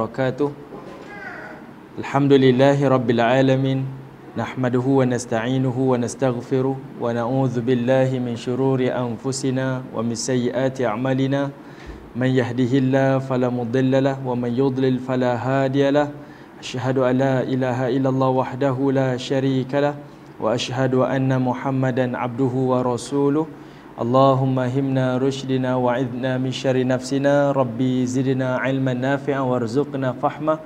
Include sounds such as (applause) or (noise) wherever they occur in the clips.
barakatuh Alhamdulillahi Rabbil Alamin Nahmaduhu wa nasta'inuhu wa nasta'ghfiruh Wa na'udhu billahi min syururi anfusina Wa min sayyati amalina Man yahdihillah falamudillalah Wa man yudlil falahadiyalah Ashhadu an la ilaha illallah wahdahu la sharika lah Wa ashhadu anna muhammadan abduhu wa rasuluh اللهم همنا رشدنا وعذنا من شر نفسنا ربي زدنا علما نافعا وارزقنا فحمه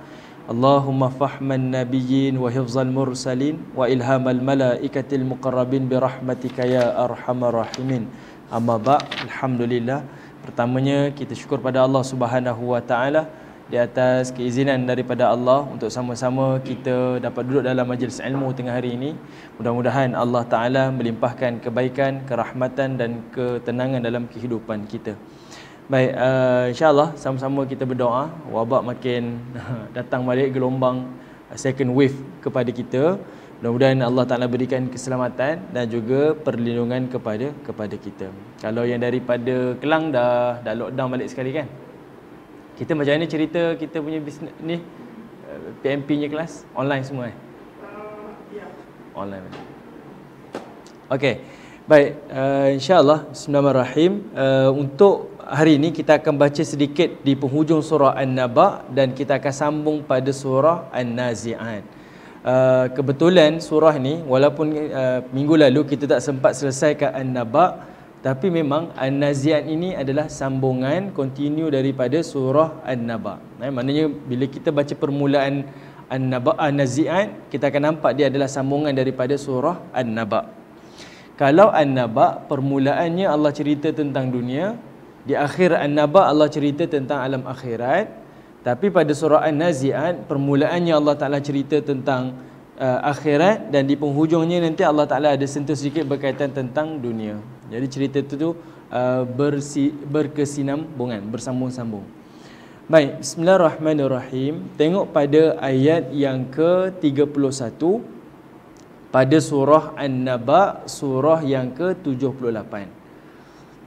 اللهم فحم النبيين وحفظ المرسلين وإلهام الملائكة المقربين برحمتك يا أرحم الراحمين أما بعد الحمد لله pertamanya kita syukur pada Allah Subhanahu wa taala di atas keizinan daripada Allah untuk sama-sama kita dapat duduk dalam majlis ilmu tengah hari ini. Mudah-mudahan Allah Ta'ala melimpahkan kebaikan, kerahmatan dan ketenangan dalam kehidupan kita. Baik, uh, insyaAllah sama-sama kita berdoa. Wabak makin (laughs) datang balik gelombang second wave kepada kita. Mudah-mudahan Allah Ta'ala berikan keselamatan dan juga perlindungan kepada kepada kita. Kalau yang daripada Kelang dah, dah lockdown balik sekali kan? Kita macam mana cerita kita punya bisnes ni? PMP eh, nya kelas online semua eh? Uh, yeah. Online. Okay, Baik, uh, eh, insya bismillahirrahmanirrahim. Uh, untuk hari ini kita akan baca sedikit di penghujung surah An-Naba dan kita akan sambung pada surah An-Nazi'at. Uh, kebetulan surah ni walaupun uh, minggu lalu kita tak sempat selesaikan An-Naba' Tapi memang An-Naziat ini adalah sambungan continue daripada surah An-Naba. Eh, maknanya bila kita baca permulaan An-Naba An-Naziat, kita akan nampak dia adalah sambungan daripada surah An-Naba. Kalau An-Naba permulaannya Allah cerita tentang dunia, di akhir An-Naba Allah cerita tentang alam akhirat. Tapi pada surah An-Naziat permulaannya Allah Taala cerita tentang uh, akhirat dan di penghujungnya nanti Allah Taala ada sentuh sedikit berkaitan tentang dunia. Jadi cerita itu tu uh, bersi, berkesinambungan, bersambung-sambung. Baik, bismillahirrahmanirrahim. Tengok pada ayat yang ke-31 pada surah An-Naba, surah yang ke-78.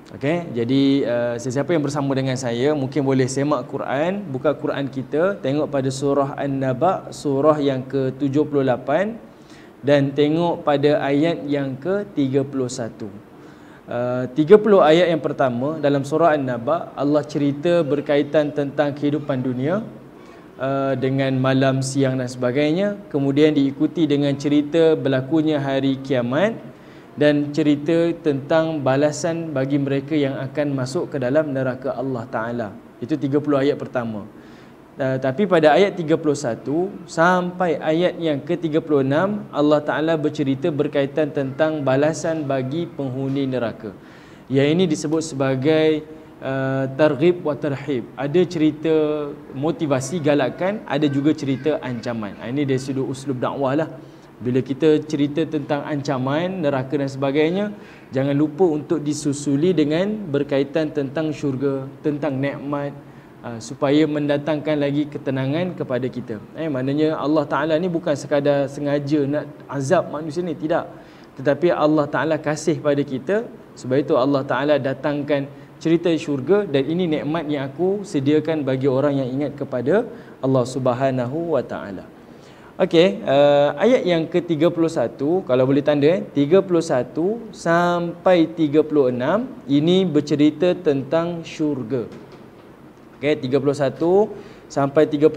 Okey, jadi uh, sesiapa yang bersama dengan saya mungkin boleh semak Quran, buka Quran kita, tengok pada surah An-Naba, surah yang ke-78 dan tengok pada ayat yang ke-31. Eh, uh, 30 ayat yang pertama dalam surah An-Naba Allah cerita berkaitan tentang kehidupan dunia uh, dengan malam siang dan sebagainya kemudian diikuti dengan cerita berlakunya hari kiamat dan cerita tentang balasan bagi mereka yang akan masuk ke dalam neraka Allah taala itu 30 ayat pertama Uh, tapi pada ayat 31 sampai ayat yang ke-36 Allah Taala bercerita berkaitan tentang balasan bagi penghuni neraka. Ya ini disebut sebagai uh, targhib wa tarhib. Ada cerita motivasi galakan. ada juga cerita ancaman. Ah, ini dari sudut uslub dakwah lah. Bila kita cerita tentang ancaman, neraka dan sebagainya, jangan lupa untuk disusuli dengan berkaitan tentang syurga, tentang nikmat, Ah, supaya mendatangkan lagi ketenangan kepada kita. Eh maknanya Allah Taala ni bukan sekadar sengaja nak azab manusia ni tidak. Tetapi Allah Taala kasih pada kita sebab itu Allah Taala datangkan cerita syurga dan ini nikmat yang aku sediakan bagi orang yang ingat kepada Allah Subhanahu Wa Taala. Okey, uh, ayat yang ke-31 kalau boleh tanda eh 31 sampai 36 ini bercerita tentang syurga. Okey 31 sampai 36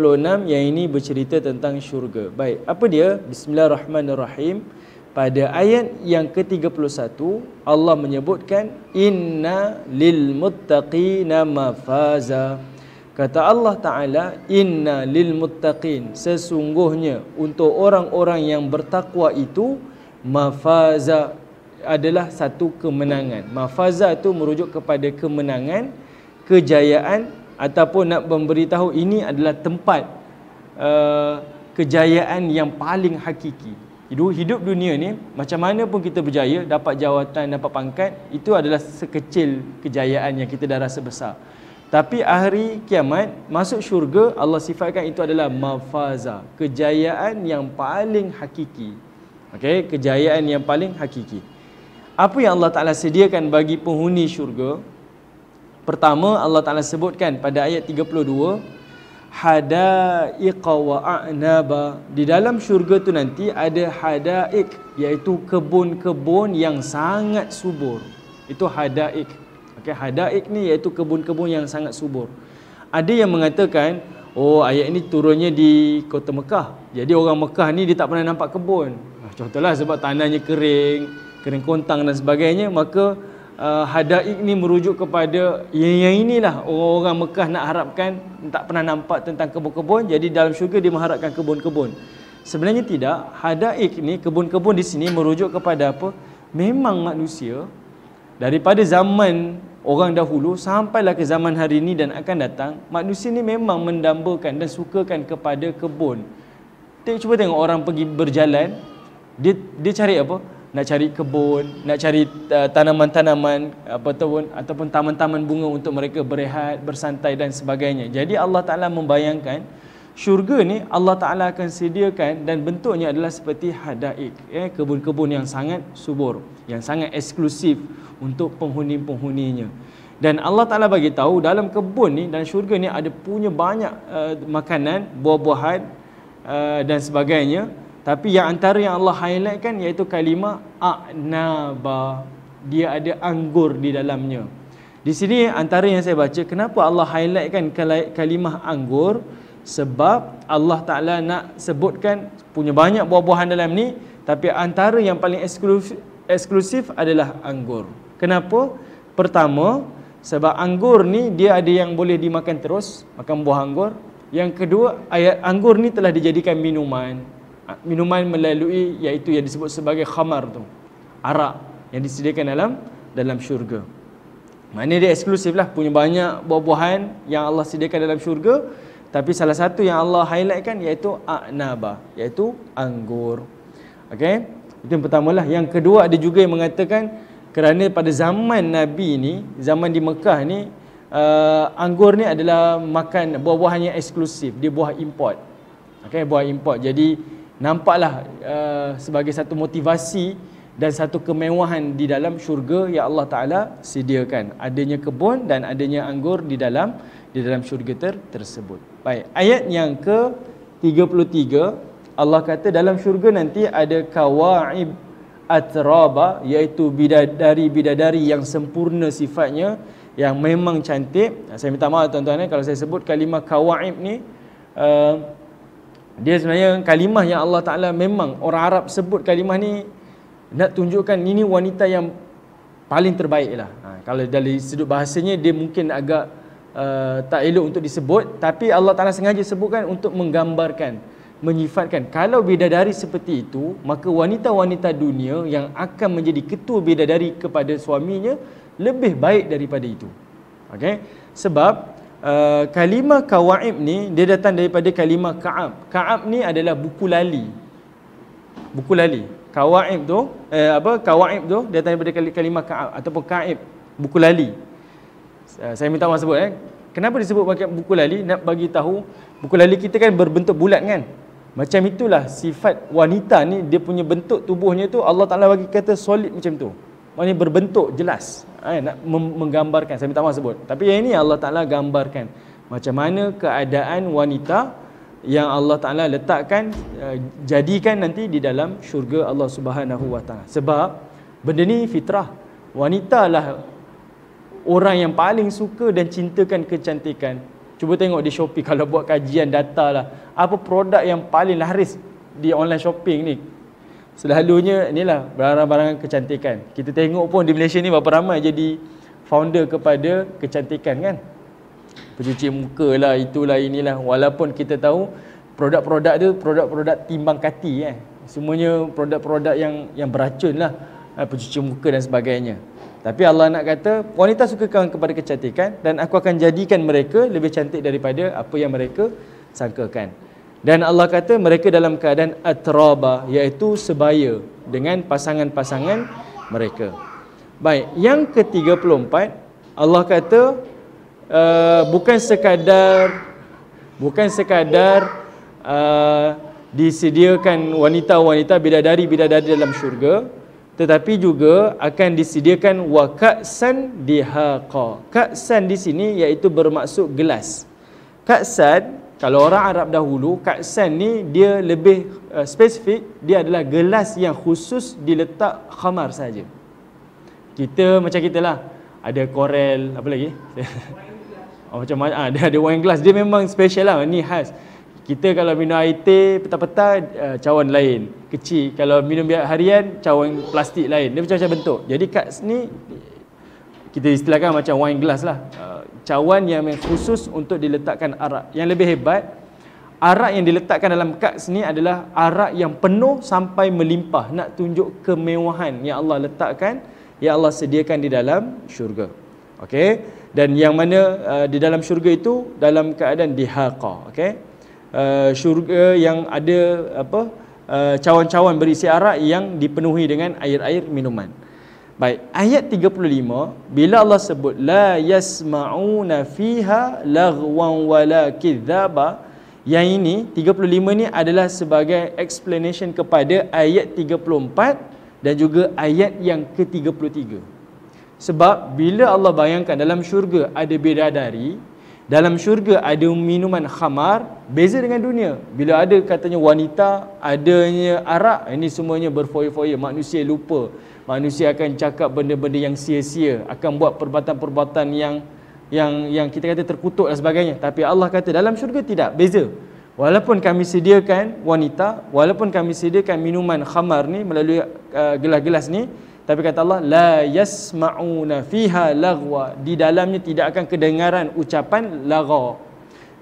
yang ini bercerita tentang syurga. Baik, apa dia? Bismillahirrahmanirrahim. Pada ayat yang ke-31 Allah menyebutkan inna lil muttaqina mafaza. Kata Allah Taala inna lil muttaqin sesungguhnya untuk orang-orang yang bertakwa itu mafaza adalah satu kemenangan. Mafaza itu merujuk kepada kemenangan, kejayaan ataupun nak memberitahu ini adalah tempat uh, kejayaan yang paling hakiki. Hidup dunia ni macam mana pun kita berjaya, dapat jawatan, dapat pangkat, itu adalah sekecil kejayaan yang kita dah rasa besar. Tapi hari kiamat masuk syurga Allah sifatkan itu adalah mafaza, kejayaan yang paling hakiki. Okey, kejayaan yang paling hakiki. Apa yang Allah Taala sediakan bagi penghuni syurga? Pertama Allah Taala sebutkan pada ayat 32 hadaiq wa anaba. Di dalam syurga tu nanti ada hadaiq iaitu kebun-kebun yang sangat subur. Itu hadaiq. Okey, hadaiq ni iaitu kebun-kebun yang sangat subur. Ada yang mengatakan Oh ayat ini turunnya di kota Mekah Jadi orang Mekah ni dia tak pernah nampak kebun Contohlah sebab tanahnya kering Kering kontang dan sebagainya Maka uh, eh, hadaik ni merujuk kepada yang, yang inilah orang-orang Mekah nak harapkan tak pernah nampak tentang kebun-kebun jadi dalam syurga dia mengharapkan kebun-kebun sebenarnya tidak hadaik ni kebun-kebun di sini merujuk kepada apa memang manusia daripada zaman orang dahulu sampailah ke zaman hari ini dan akan datang manusia ni memang mendambakan dan sukakan kepada kebun Tengok, cuba tengok orang pergi berjalan dia dia cari apa nak cari kebun, nak cari tanaman uh, tanaman-tanaman apa ataupun, ataupun taman-taman bunga untuk mereka berehat, bersantai dan sebagainya. Jadi Allah Taala membayangkan syurga ni Allah Taala akan sediakan dan bentuknya adalah seperti hadaik, eh, kebun-kebun yang sangat subur, yang sangat eksklusif untuk penghuni-penghuninya. Dan Allah Taala bagi tahu dalam kebun ni dan syurga ni ada punya banyak uh, makanan, buah-buahan uh, dan sebagainya tapi yang antara yang Allah highlight kan, iaitu kalimah aknaba. Dia ada anggur di dalamnya. Di sini antara yang saya baca kenapa Allah highlight kan kalimah anggur sebab Allah Taala nak sebutkan punya banyak buah-buahan dalam ni tapi antara yang paling eksklusif, eksklusif adalah anggur. Kenapa? Pertama, sebab anggur ni dia ada yang boleh dimakan terus, makan buah anggur. Yang kedua, ayat anggur ni telah dijadikan minuman minuman melalui iaitu yang disebut sebagai khamar tu arak yang disediakan dalam dalam syurga maknanya dia eksklusif lah punya banyak buah-buahan yang Allah sediakan dalam syurga tapi salah satu yang Allah highlightkan iaitu aknaba iaitu anggur okey itu yang pertama lah yang kedua ada juga yang mengatakan kerana pada zaman Nabi ni zaman di Mekah ni uh, anggur ni adalah makan buah-buahan yang eksklusif dia buah import okey buah import jadi nampaklah uh, sebagai satu motivasi dan satu kemewahan di dalam syurga yang Allah Taala sediakan adanya kebun dan adanya anggur di dalam di dalam syurga ter, tersebut baik ayat yang ke 33 Allah kata dalam syurga nanti ada kawaib atraba iaitu bidadari bidadari yang sempurna sifatnya yang memang cantik saya minta maaf tuan-tuan eh, kalau saya sebut kalimah kawaib ni uh, dia sebenarnya kalimah yang Allah Ta'ala memang orang Arab sebut kalimah ni Nak tunjukkan ini wanita yang paling terbaik lah ha, Kalau dari sudut bahasanya dia mungkin agak uh, tak elok untuk disebut Tapi Allah Ta'ala sengaja sebutkan untuk menggambarkan Menyifatkan Kalau bidadari seperti itu Maka wanita-wanita dunia yang akan menjadi ketua bidadari kepada suaminya Lebih baik daripada itu Okay? Sebab uh, kalimah kawaib ni dia datang daripada kalimah kaab. Kaab ni adalah buku lali. Buku lali. Kawaib tu eh, apa kawaib tu dia datang daripada kalimah kaab ataupun kaib buku lali. Uh, saya minta maaf sebut eh. Kenapa disebut pakai buku lali? Nak bagi tahu buku lali kita kan berbentuk bulat kan? Macam itulah sifat wanita ni dia punya bentuk tubuhnya tu Allah Taala bagi kata solid macam tu. Maksudnya berbentuk jelas eh, nak menggambarkan saya minta maaf sebut tapi yang ini Allah Taala gambarkan macam mana keadaan wanita yang Allah Taala letakkan uh, jadikan nanti di dalam syurga Allah Subhanahu Wa Taala sebab benda ni fitrah wanita lah orang yang paling suka dan cintakan kecantikan cuba tengok di Shopee (laughs) kalau buat kajian data lah apa produk yang paling laris di online shopping ni selalunya inilah barang-barang kecantikan. Kita tengok pun di Malaysia ni berapa ramai jadi founder kepada kecantikan kan. Pencuci muka lah, itulah inilah. Walaupun kita tahu produk-produk tu produk-produk timbang kati kan. Semuanya produk-produk yang yang beracun lah. Eh, pencuci muka dan sebagainya. Tapi Allah nak kata, wanita sukakan kepada kecantikan dan aku akan jadikan mereka lebih cantik daripada apa yang mereka sangkakan. Dan Allah kata mereka dalam keadaan atraba iaitu sebaya dengan pasangan-pasangan mereka. Baik, yang ke-34 Allah kata uh, bukan sekadar bukan sekadar uh, disediakan wanita-wanita bidadari-bidadari dalam syurga tetapi juga akan disediakan waqasan dihaqa. Kaqsan di sini iaitu bermaksud gelas. Kaqsan kalau orang Arab dahulu, kaksan ni dia lebih uh, eh, spesifik, dia adalah gelas yang khusus diletak khamar saja. Kita macam kita lah, ada korel, apa lagi? (laughs) oh, macam ah, ha, dia ada wine glass, dia memang special lah, ni khas. Kita kalau minum air teh petak-petak uh, eh, cawan lain, kecil. Kalau minum biar harian, cawan plastik lain. Dia macam-macam bentuk. Jadi kaks ni, kita istilahkan macam wine glass lah. Uh, cawan yang khusus untuk diletakkan arak. Yang lebih hebat, arak yang diletakkan dalam kaks sini adalah arak yang penuh sampai melimpah. Nak tunjuk kemewahan yang Allah letakkan, yang Allah sediakan di dalam syurga. Okey. Dan yang mana uh, di dalam syurga itu dalam keadaan dihaqa. Okey. Uh, syurga yang ada apa uh, cawan-cawan berisi arak yang dipenuhi dengan air-air minuman. Baik, ayat 35 bila Allah sebut la yasmauna fiha lagwan wala kidzaba yang ini 35 ni adalah sebagai explanation kepada ayat 34 dan juga ayat yang ke-33. Sebab bila Allah bayangkan dalam syurga ada bidadari, dalam syurga ada minuman khamar, beza dengan dunia. Bila ada katanya wanita, adanya arak, ini semuanya berfoya-foya, manusia lupa manusia akan cakap benda-benda yang sia-sia akan buat perbuatan-perbuatan yang yang yang kita kata terkutuk dan sebagainya tapi Allah kata dalam syurga tidak beza walaupun kami sediakan wanita walaupun kami sediakan minuman khamar ni melalui uh, gelas-gelas ni tapi kata Allah la yasmauna fiha lagwa di dalamnya tidak akan kedengaran ucapan lagha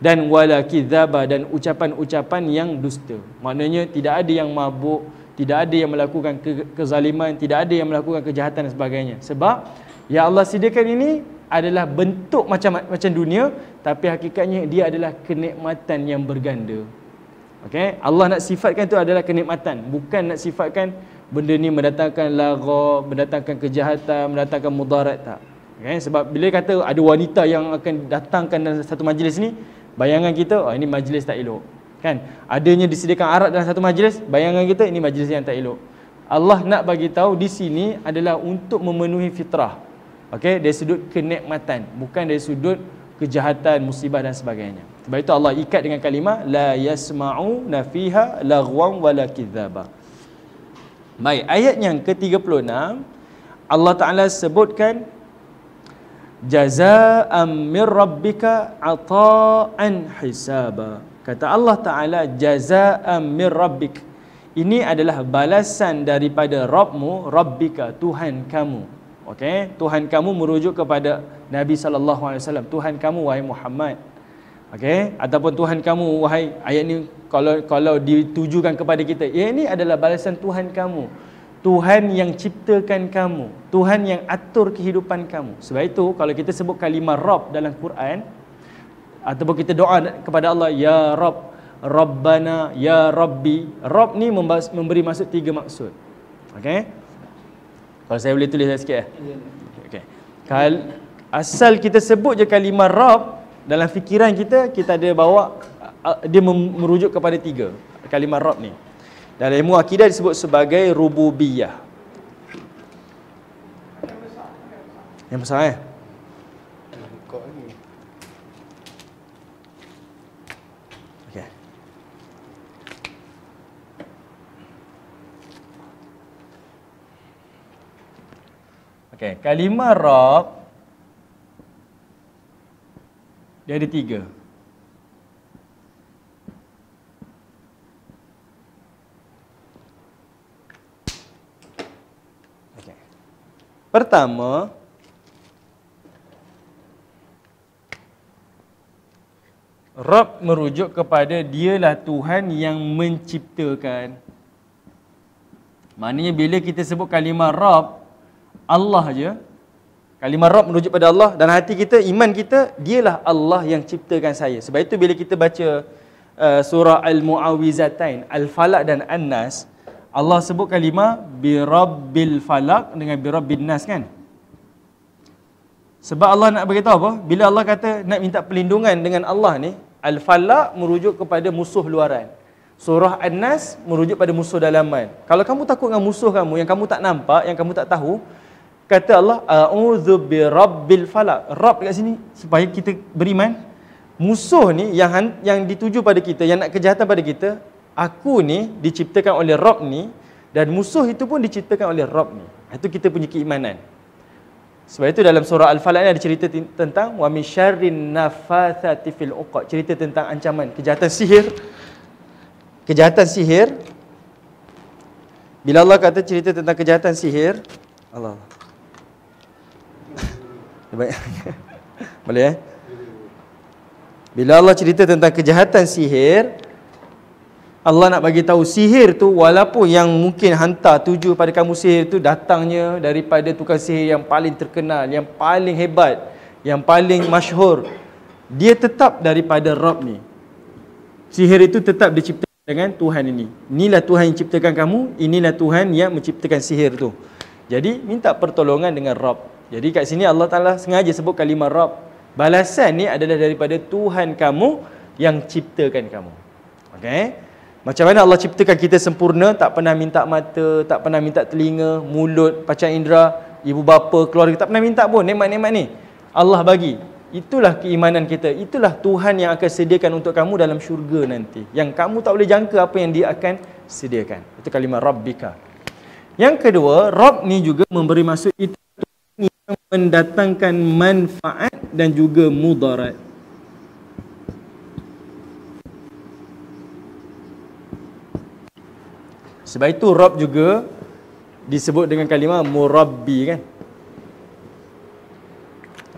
dan wala kidzaba dan ucapan-ucapan yang dusta maknanya tidak ada yang mabuk tidak ada yang melakukan ke- kezaliman, tidak ada yang melakukan kejahatan dan sebagainya. Sebab yang Allah sediakan ini adalah bentuk macam macam dunia tapi hakikatnya dia adalah kenikmatan yang berganda. Okay, Allah nak sifatkan itu adalah kenikmatan, bukan nak sifatkan benda ni mendatangkan lagha, mendatangkan kejahatan, mendatangkan mudarat tak. Okay? sebab bila kata ada wanita yang akan datangkan dalam satu majlis ni, bayangan kita, oh ini majlis tak elok kan adanya disediakan arak dalam satu majlis bayangan kita ini majlis yang tak elok Allah nak bagi tahu di sini adalah untuk memenuhi fitrah okey dari sudut kenikmatan bukan dari sudut kejahatan musibah dan sebagainya sebab itu Allah ikat dengan kalimah la yasma'u nafiha lagwan wala kidzaba baik ayat yang ke-36 Allah Taala sebutkan jazaa'an min rabbika ata'an hisaba kata Allah Ta'ala jaza'am min rabbik ini adalah balasan daripada Rabbmu, Rabbika, Tuhan kamu. Okay, Tuhan kamu merujuk kepada Nabi sallallahu alaihi wasallam, Tuhan kamu wahai Muhammad. Okay, ataupun Tuhan kamu wahai ayat ini kalau kalau ditujukan kepada kita, ya ini adalah balasan Tuhan kamu. Tuhan yang ciptakan kamu, Tuhan yang atur kehidupan kamu. Sebab itu kalau kita sebut kalimah Rabb dalam Quran, ataupun kita doa kepada Allah ya rab rabbana ya rabbi rab ni memberi maksud tiga maksud okay? kalau saya boleh tulis sikit eh ya, ya. okey kal asal kita sebut je kalimah rab dalam fikiran kita kita ada bawa dia merujuk kepada tiga kalimah rab ni dalam ilmu akidah disebut sebagai rububiyah yang besar eh Okey, kalimah rob dia ada tiga. Okey. Pertama Rob merujuk kepada dialah Tuhan yang menciptakan. Maknanya bila kita sebut kalimah Rob, Allah aja. Kalimah Rabb merujuk pada Allah dan hati kita, iman kita, dialah Allah yang ciptakan saya. Sebab itu bila kita baca uh, surah Al-Mu'awizatain, Al-Falaq dan An-Nas, Allah sebut kalimah bi rabbil falaq dengan bi rabbin nas kan? Sebab Allah nak beritahu apa? Bila Allah kata nak minta perlindungan dengan Allah ni, Al-Falaq merujuk kepada musuh luaran. Surah An-Nas merujuk pada musuh dalaman. Kalau kamu takut dengan musuh kamu yang kamu tak nampak, yang kamu tak tahu, kata Allah a'udzu birabbil falaq rab dekat sini supaya kita beriman musuh ni yang yang dituju pada kita yang nak kejahatan pada kita aku ni diciptakan oleh rab ni dan musuh itu pun diciptakan oleh rab ni itu kita punya keimanan sebab itu dalam surah al-falaq ni ada cerita tentang wa min syarrin nafathati fil uqad cerita tentang ancaman kejahatan sihir kejahatan sihir bila Allah kata cerita tentang kejahatan sihir Allah Allah (laughs) Boleh eh? Bila Allah cerita tentang kejahatan sihir, Allah nak bagi tahu sihir tu walaupun yang mungkin hantar tuju pada kamu sihir tu datangnya daripada tukang sihir yang paling terkenal, yang paling hebat, yang paling masyhur, dia tetap daripada Rabb ni. Sihir itu tetap diciptakan dengan Tuhan ini. Inilah Tuhan yang ciptakan kamu, inilah Tuhan yang menciptakan sihir tu. Jadi minta pertolongan dengan Rabb. Jadi kat sini Allah Ta'ala sengaja sebut kalimah Rab. Balasan ni adalah daripada Tuhan kamu yang ciptakan kamu. Okay? Macam mana Allah ciptakan kita sempurna, tak pernah minta mata, tak pernah minta telinga, mulut, pacar indera, ibu bapa, keluarga, tak pernah minta pun, nekmat-nekmat ni. Allah bagi. Itulah keimanan kita. Itulah Tuhan yang akan sediakan untuk kamu dalam syurga nanti. Yang kamu tak boleh jangka apa yang dia akan sediakan. Itu kalimah Rabbika. Yang kedua, Rabb ni juga memberi maksud itu yang mendatangkan manfaat dan juga mudarat. Sebab itu Rob juga disebut dengan kalimah murabbi kan.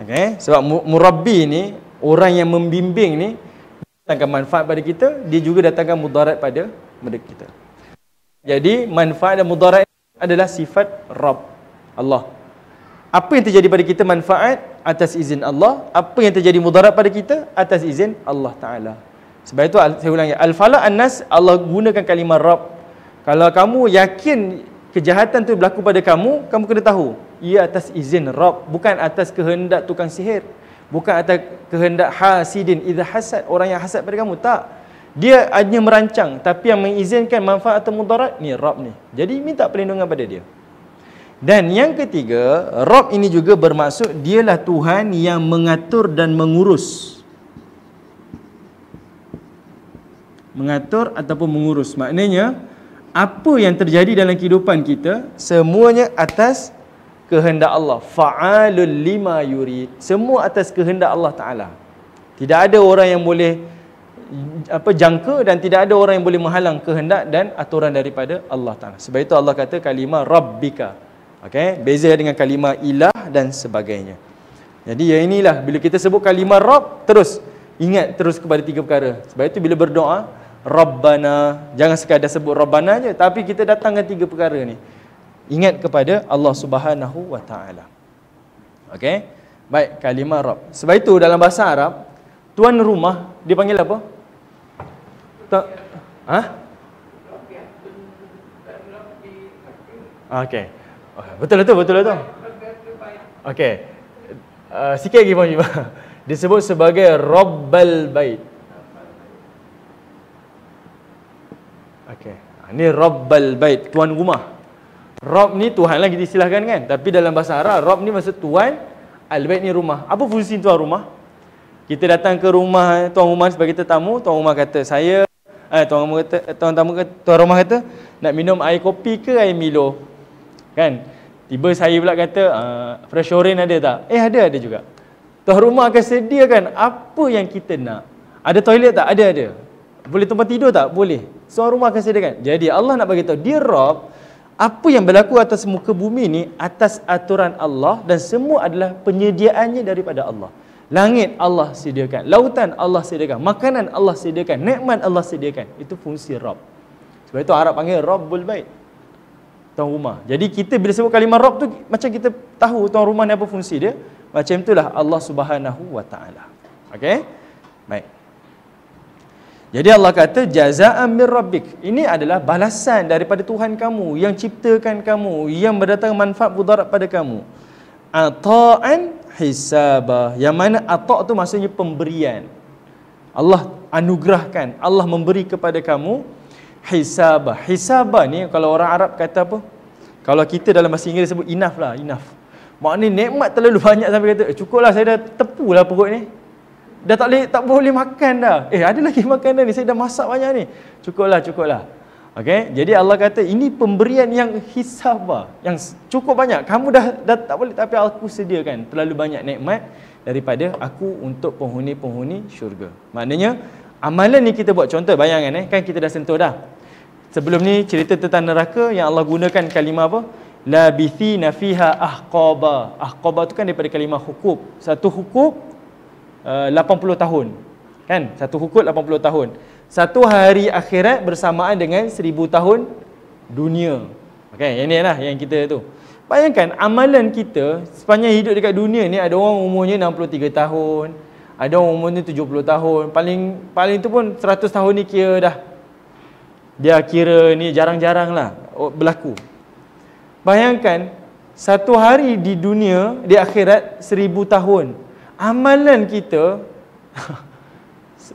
Okay. Sebab murabbi ni orang yang membimbing ni datangkan manfaat pada kita, dia juga datangkan mudarat pada pada kita. Jadi manfaat dan mudarat adalah sifat Rob Allah apa yang terjadi pada kita manfaat atas izin Allah apa yang terjadi mudarat pada kita atas izin Allah taala sebab itu saya ulangi al-fala nas Allah gunakan kalimah rab kalau kamu yakin kejahatan tu berlaku pada kamu kamu kena tahu ia atas izin rab bukan atas kehendak tukang sihir bukan atas kehendak hasidin idza hasad orang yang hasad pada kamu tak dia hanya merancang tapi yang mengizinkan manfaat atau mudarat ni rab ni jadi minta perlindungan pada dia dan yang ketiga, Rob ini juga bermaksud dialah Tuhan yang mengatur dan mengurus. Mengatur ataupun mengurus. Maknanya, apa yang terjadi dalam kehidupan kita, semuanya atas kehendak Allah. Fa'alul lima yuri. Semua atas kehendak Allah Ta'ala. Tidak ada orang yang boleh apa jangka dan tidak ada orang yang boleh menghalang kehendak dan aturan daripada Allah Ta'ala. Sebab itu Allah kata kalimah Rabbika. Rabbika. Okey, beza dengan kalimah ilah dan sebagainya. Jadi ya inilah bila kita sebut kalimah rob terus ingat terus kepada tiga perkara. Sebab itu bila berdoa Rabbana jangan sekadar sebut Rabbana je tapi kita datangkan tiga perkara ni. Ingat kepada Allah Subhanahu wa taala. Okey. Baik kalimah rob. Sebab itu dalam bahasa Arab tuan rumah dipanggil apa? Tak ha? Okey. Ah, betul lah tu, betul lah tu. Okey. Uh, sikit lagi pun Jiba. (laughs) Disebut sebagai Rabbal Bait. Okey. Ini ah, Rabbal Bait, tuan rumah. Rabb ni Tuhan lagi kita kan. Tapi dalam bahasa Arab, Rabb ni maksud tuan, Al-Bait ni rumah. Apa fungsi tuan rumah? Kita datang ke rumah eh, tuan rumah sebagai tetamu, tuan rumah kata, saya eh tuan rumah kata, eh, tuan tamu kata, tuan rumah kata, nak minum air kopi ke air Milo? Kan? Tiba saya pula kata, ah, fresh orange ada tak? Eh ada, ada juga. Tuan rumah akan sediakan apa yang kita nak. Ada toilet tak? Ada, ada. Boleh tempat tidur tak? Boleh. Tuan rumah akan sediakan. Jadi Allah nak bagi tahu, dia Rob, apa yang berlaku atas muka bumi ni atas aturan Allah dan semua adalah penyediaannya daripada Allah. Langit Allah sediakan, lautan Allah sediakan, makanan Allah sediakan, nikmat Allah sediakan. Itu fungsi Rob. Sebab itu Arab panggil Rabbul baik tuan rumah. Jadi kita bila sebut kalimah rob tu macam kita tahu tuan rumah ni apa fungsi dia. Macam itulah Allah Subhanahu wa taala. Okey? Baik. Jadi Allah kata jazaa'an mir rabbik. Ini adalah balasan daripada Tuhan kamu yang ciptakan kamu, yang berdatang manfaat mudarat pada kamu. Ata'an hisaba. Yang mana ata' tu maksudnya pemberian. Allah anugerahkan, Allah memberi kepada kamu hisabah. Hisabah ni kalau orang Arab kata apa? Kalau kita dalam bahasa Inggeris sebut enough lah, enough. Maknanya nekmat terlalu banyak sampai kata, eh, cukup lah saya dah tepu lah perut ni. Dah tak boleh, tak boleh makan dah. Eh, ada lagi makan dah ni, saya dah masak banyak ni. Cukup lah, cukup lah. Okay? Jadi Allah kata, ini pemberian yang hisabah. Yang cukup banyak. Kamu dah, dah tak boleh, tapi aku sediakan terlalu banyak nekmat daripada aku untuk penghuni-penghuni syurga. Maknanya, Amalan ah, ni kita buat contoh bayangkan eh kan kita dah sentuh dah. Sebelum ni cerita tentang neraka yang Allah gunakan kalimah apa? La bithi nafiha ahqaba. Ahqaba tu kan daripada kalimah hukub. Satu hukub eh, uh, 80 tahun. Kan? Satu hukub 80 tahun. Satu hari akhirat bersamaan dengan 1000 tahun dunia. Okay, yang ni lah yang kita tu. Bayangkan amalan kita sepanjang hidup dekat dunia ni ada orang umurnya 63 tahun, ada orang umur dia 70 tahun Paling paling tu pun 100 tahun ni kira dah Dia kira ni jarang-jarang lah berlaku Bayangkan Satu hari di dunia Di akhirat 1000 tahun Amalan kita (laughs)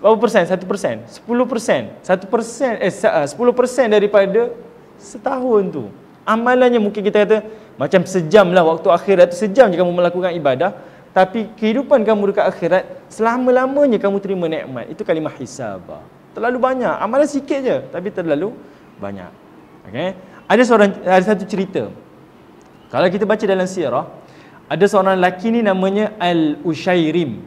Berapa persen? 1 persen? 10 persen? 1 persen? Eh 10 ah, persen daripada Setahun tu Amalannya mungkin kita kata Macam sejam lah waktu akhirat tu Sejam je kamu melakukan ibadah tapi kehidupan kamu dekat akhirat selama-lamanya kamu terima nikmat itu kalimah hisab terlalu banyak amalan sikit je tapi terlalu banyak Okay, ada seorang ada satu cerita kalau kita baca dalam sirah ada seorang lelaki ni namanya al Ushairim.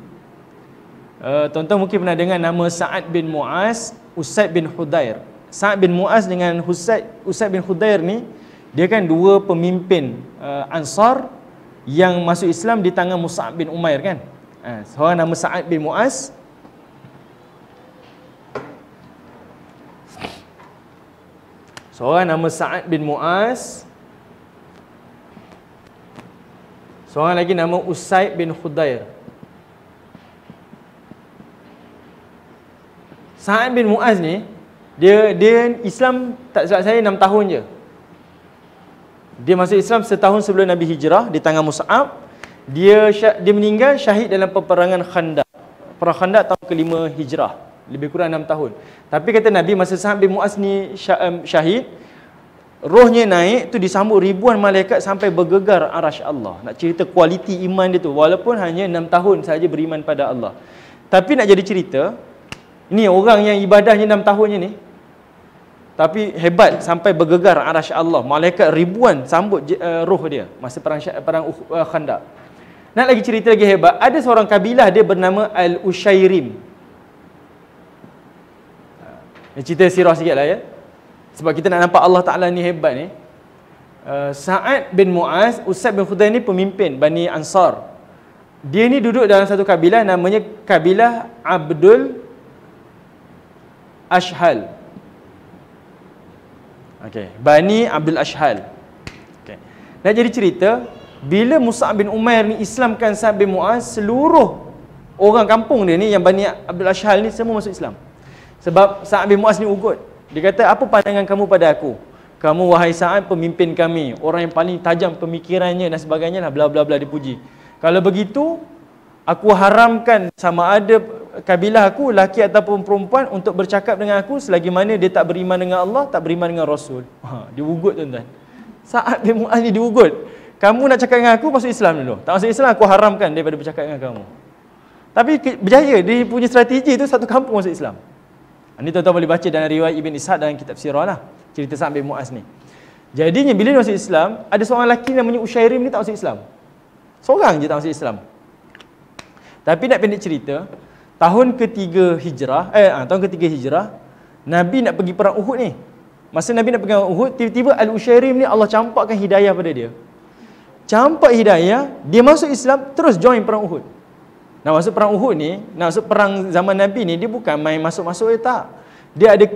uh, eh, tuan-tuan mungkin pernah dengar nama Sa'ad bin Mu'az Usaid bin Hudair Sa'ad bin Mu'az dengan Usaid Usaid bin Hudair ni dia kan dua pemimpin uh, Ansar yang masuk Islam di tangan Musa'ab bin Umair kan ha, seorang nama Sa'ad bin Mu'az seorang nama Sa'ad bin Mu'az seorang lagi nama Usaid bin Khudair Sa'ad bin Mu'az ni dia dia Islam tak salah saya 6 tahun je dia masuk Islam setahun sebelum Nabi hijrah di tangan Mus'ab. Dia dia meninggal syahid dalam peperangan Khandaq. Perang Khandaq tahun ke-5 Hijrah. Lebih kurang 6 tahun. Tapi kata Nabi masa Sa'ad bin Mu'az ni syahid, rohnya naik tu disambut ribuan malaikat sampai bergegar arasy Allah. Nak cerita kualiti iman dia tu walaupun hanya 6 tahun saja beriman pada Allah. Tapi nak jadi cerita, ni orang yang ibadahnya 6 tahunnya ni, tapi hebat sampai bergegar arasy Allah malaikat ribuan sambut eh, uh, roh dia masa perang perang uh, Khandaq nak lagi cerita lagi hebat ada seorang kabilah dia bernama al Ushairim. ni ha. cerita sirah lah ya sebab kita nak nampak Allah Taala ni hebat ni uh, Sa'ad bin Mu'az Ustaz bin Khudair ni pemimpin Bani Ansar dia ni duduk dalam satu kabilah namanya kabilah Abdul Ashhal Okey, Bani Abdul Ashhal. Okey. Nah jadi cerita bila Musa bin Umair ni Islamkan Sa'ad bin Mu'az seluruh orang kampung dia ni yang Bani Abdul Ashhal ni semua masuk Islam. Sebab Sa'ad bin Mu'az ni ugut. Dia kata, "Apa pandangan kamu pada aku? Kamu wahai Sa'ad pemimpin kami, orang yang paling tajam pemikirannya dan sebagainya lah bla bla bla dipuji. Kalau begitu, aku haramkan sama ada kabilah aku laki ataupun perempuan untuk bercakap dengan aku selagi mana dia tak beriman dengan Allah tak beriman dengan Rasul ha, dia ugut tuan-tuan saat dia Mu'ad ni diugut kamu nak cakap dengan aku masuk Islam dulu tak masuk Islam aku haramkan daripada bercakap dengan kamu tapi berjaya dia punya strategi tu satu kampung masuk Islam ha, ni tuan-tuan boleh baca dalam riwayat Ibn Ishaq dalam kitab sirah lah cerita saat bin Mu'ad ni jadinya bila dia masuk Islam ada seorang lelaki namanya Usyairim ni tak masuk Islam seorang je tak masuk Islam tapi nak pendek cerita, tahun ketiga hijrah, eh ah, tahun ketiga hijrah, Nabi nak pergi perang Uhud ni. Masa Nabi nak pergi perang Uhud, tiba-tiba Al-Usyairim ni Allah campakkan hidayah pada dia. Campak hidayah, dia masuk Islam, terus join perang Uhud. Nah, masuk perang Uhud ni, nak masuk perang zaman Nabi ni, dia bukan main masuk-masuk je tak. Dia ada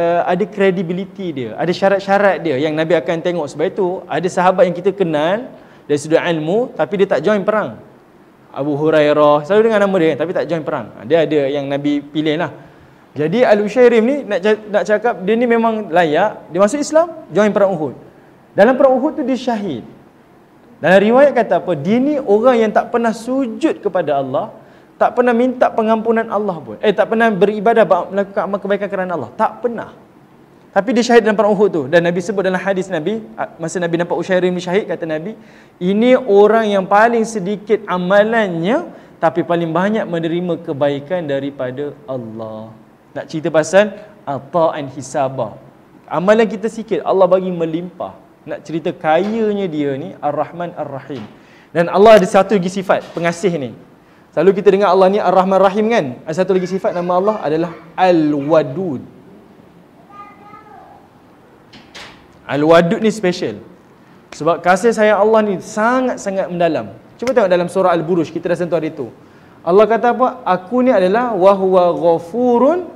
uh, ada credibility dia, ada syarat-syarat dia yang Nabi akan tengok sebab itu. Ada sahabat yang kita kenal dari sudut ilmu, tapi dia tak join perang. Abu Hurairah Selalu dengan nama dia Tapi tak join perang Dia ada yang Nabi pilih lah Jadi Al-Usyairim ni nak, nak cakap Dia ni memang layak Dia masuk Islam Join perang Uhud Dalam perang Uhud tu dia syahid Dalam riwayat kata apa Dia ni orang yang tak pernah sujud kepada Allah Tak pernah minta pengampunan Allah pun Eh tak pernah beribadah Melakukan amal kebaikan kerana Allah Tak pernah tapi dia syahid dalam perang Uhud tu dan Nabi sebut dalam hadis Nabi masa Nabi nampak Usair bin syahid kata Nabi, ini orang yang paling sedikit amalannya tapi paling banyak menerima kebaikan daripada Allah. Nak cerita pasal ata'an hisabah. Amalan kita sikit Allah bagi melimpah. Nak cerita kayanya dia ni Ar-Rahman Ar-Rahim. Dan Allah ada satu lagi sifat pengasih ni. Selalu kita dengar Allah ni Ar-Rahman Rahim kan? Ada satu lagi sifat nama Allah adalah Al-Wadud. Al-Wadud ni special Sebab kasih sayang Allah ni sangat-sangat mendalam Cuba tengok dalam surah Al-Buruj Kita dah sentuh hari tu Allah kata apa? Aku ni adalah Wahuwa ghafurun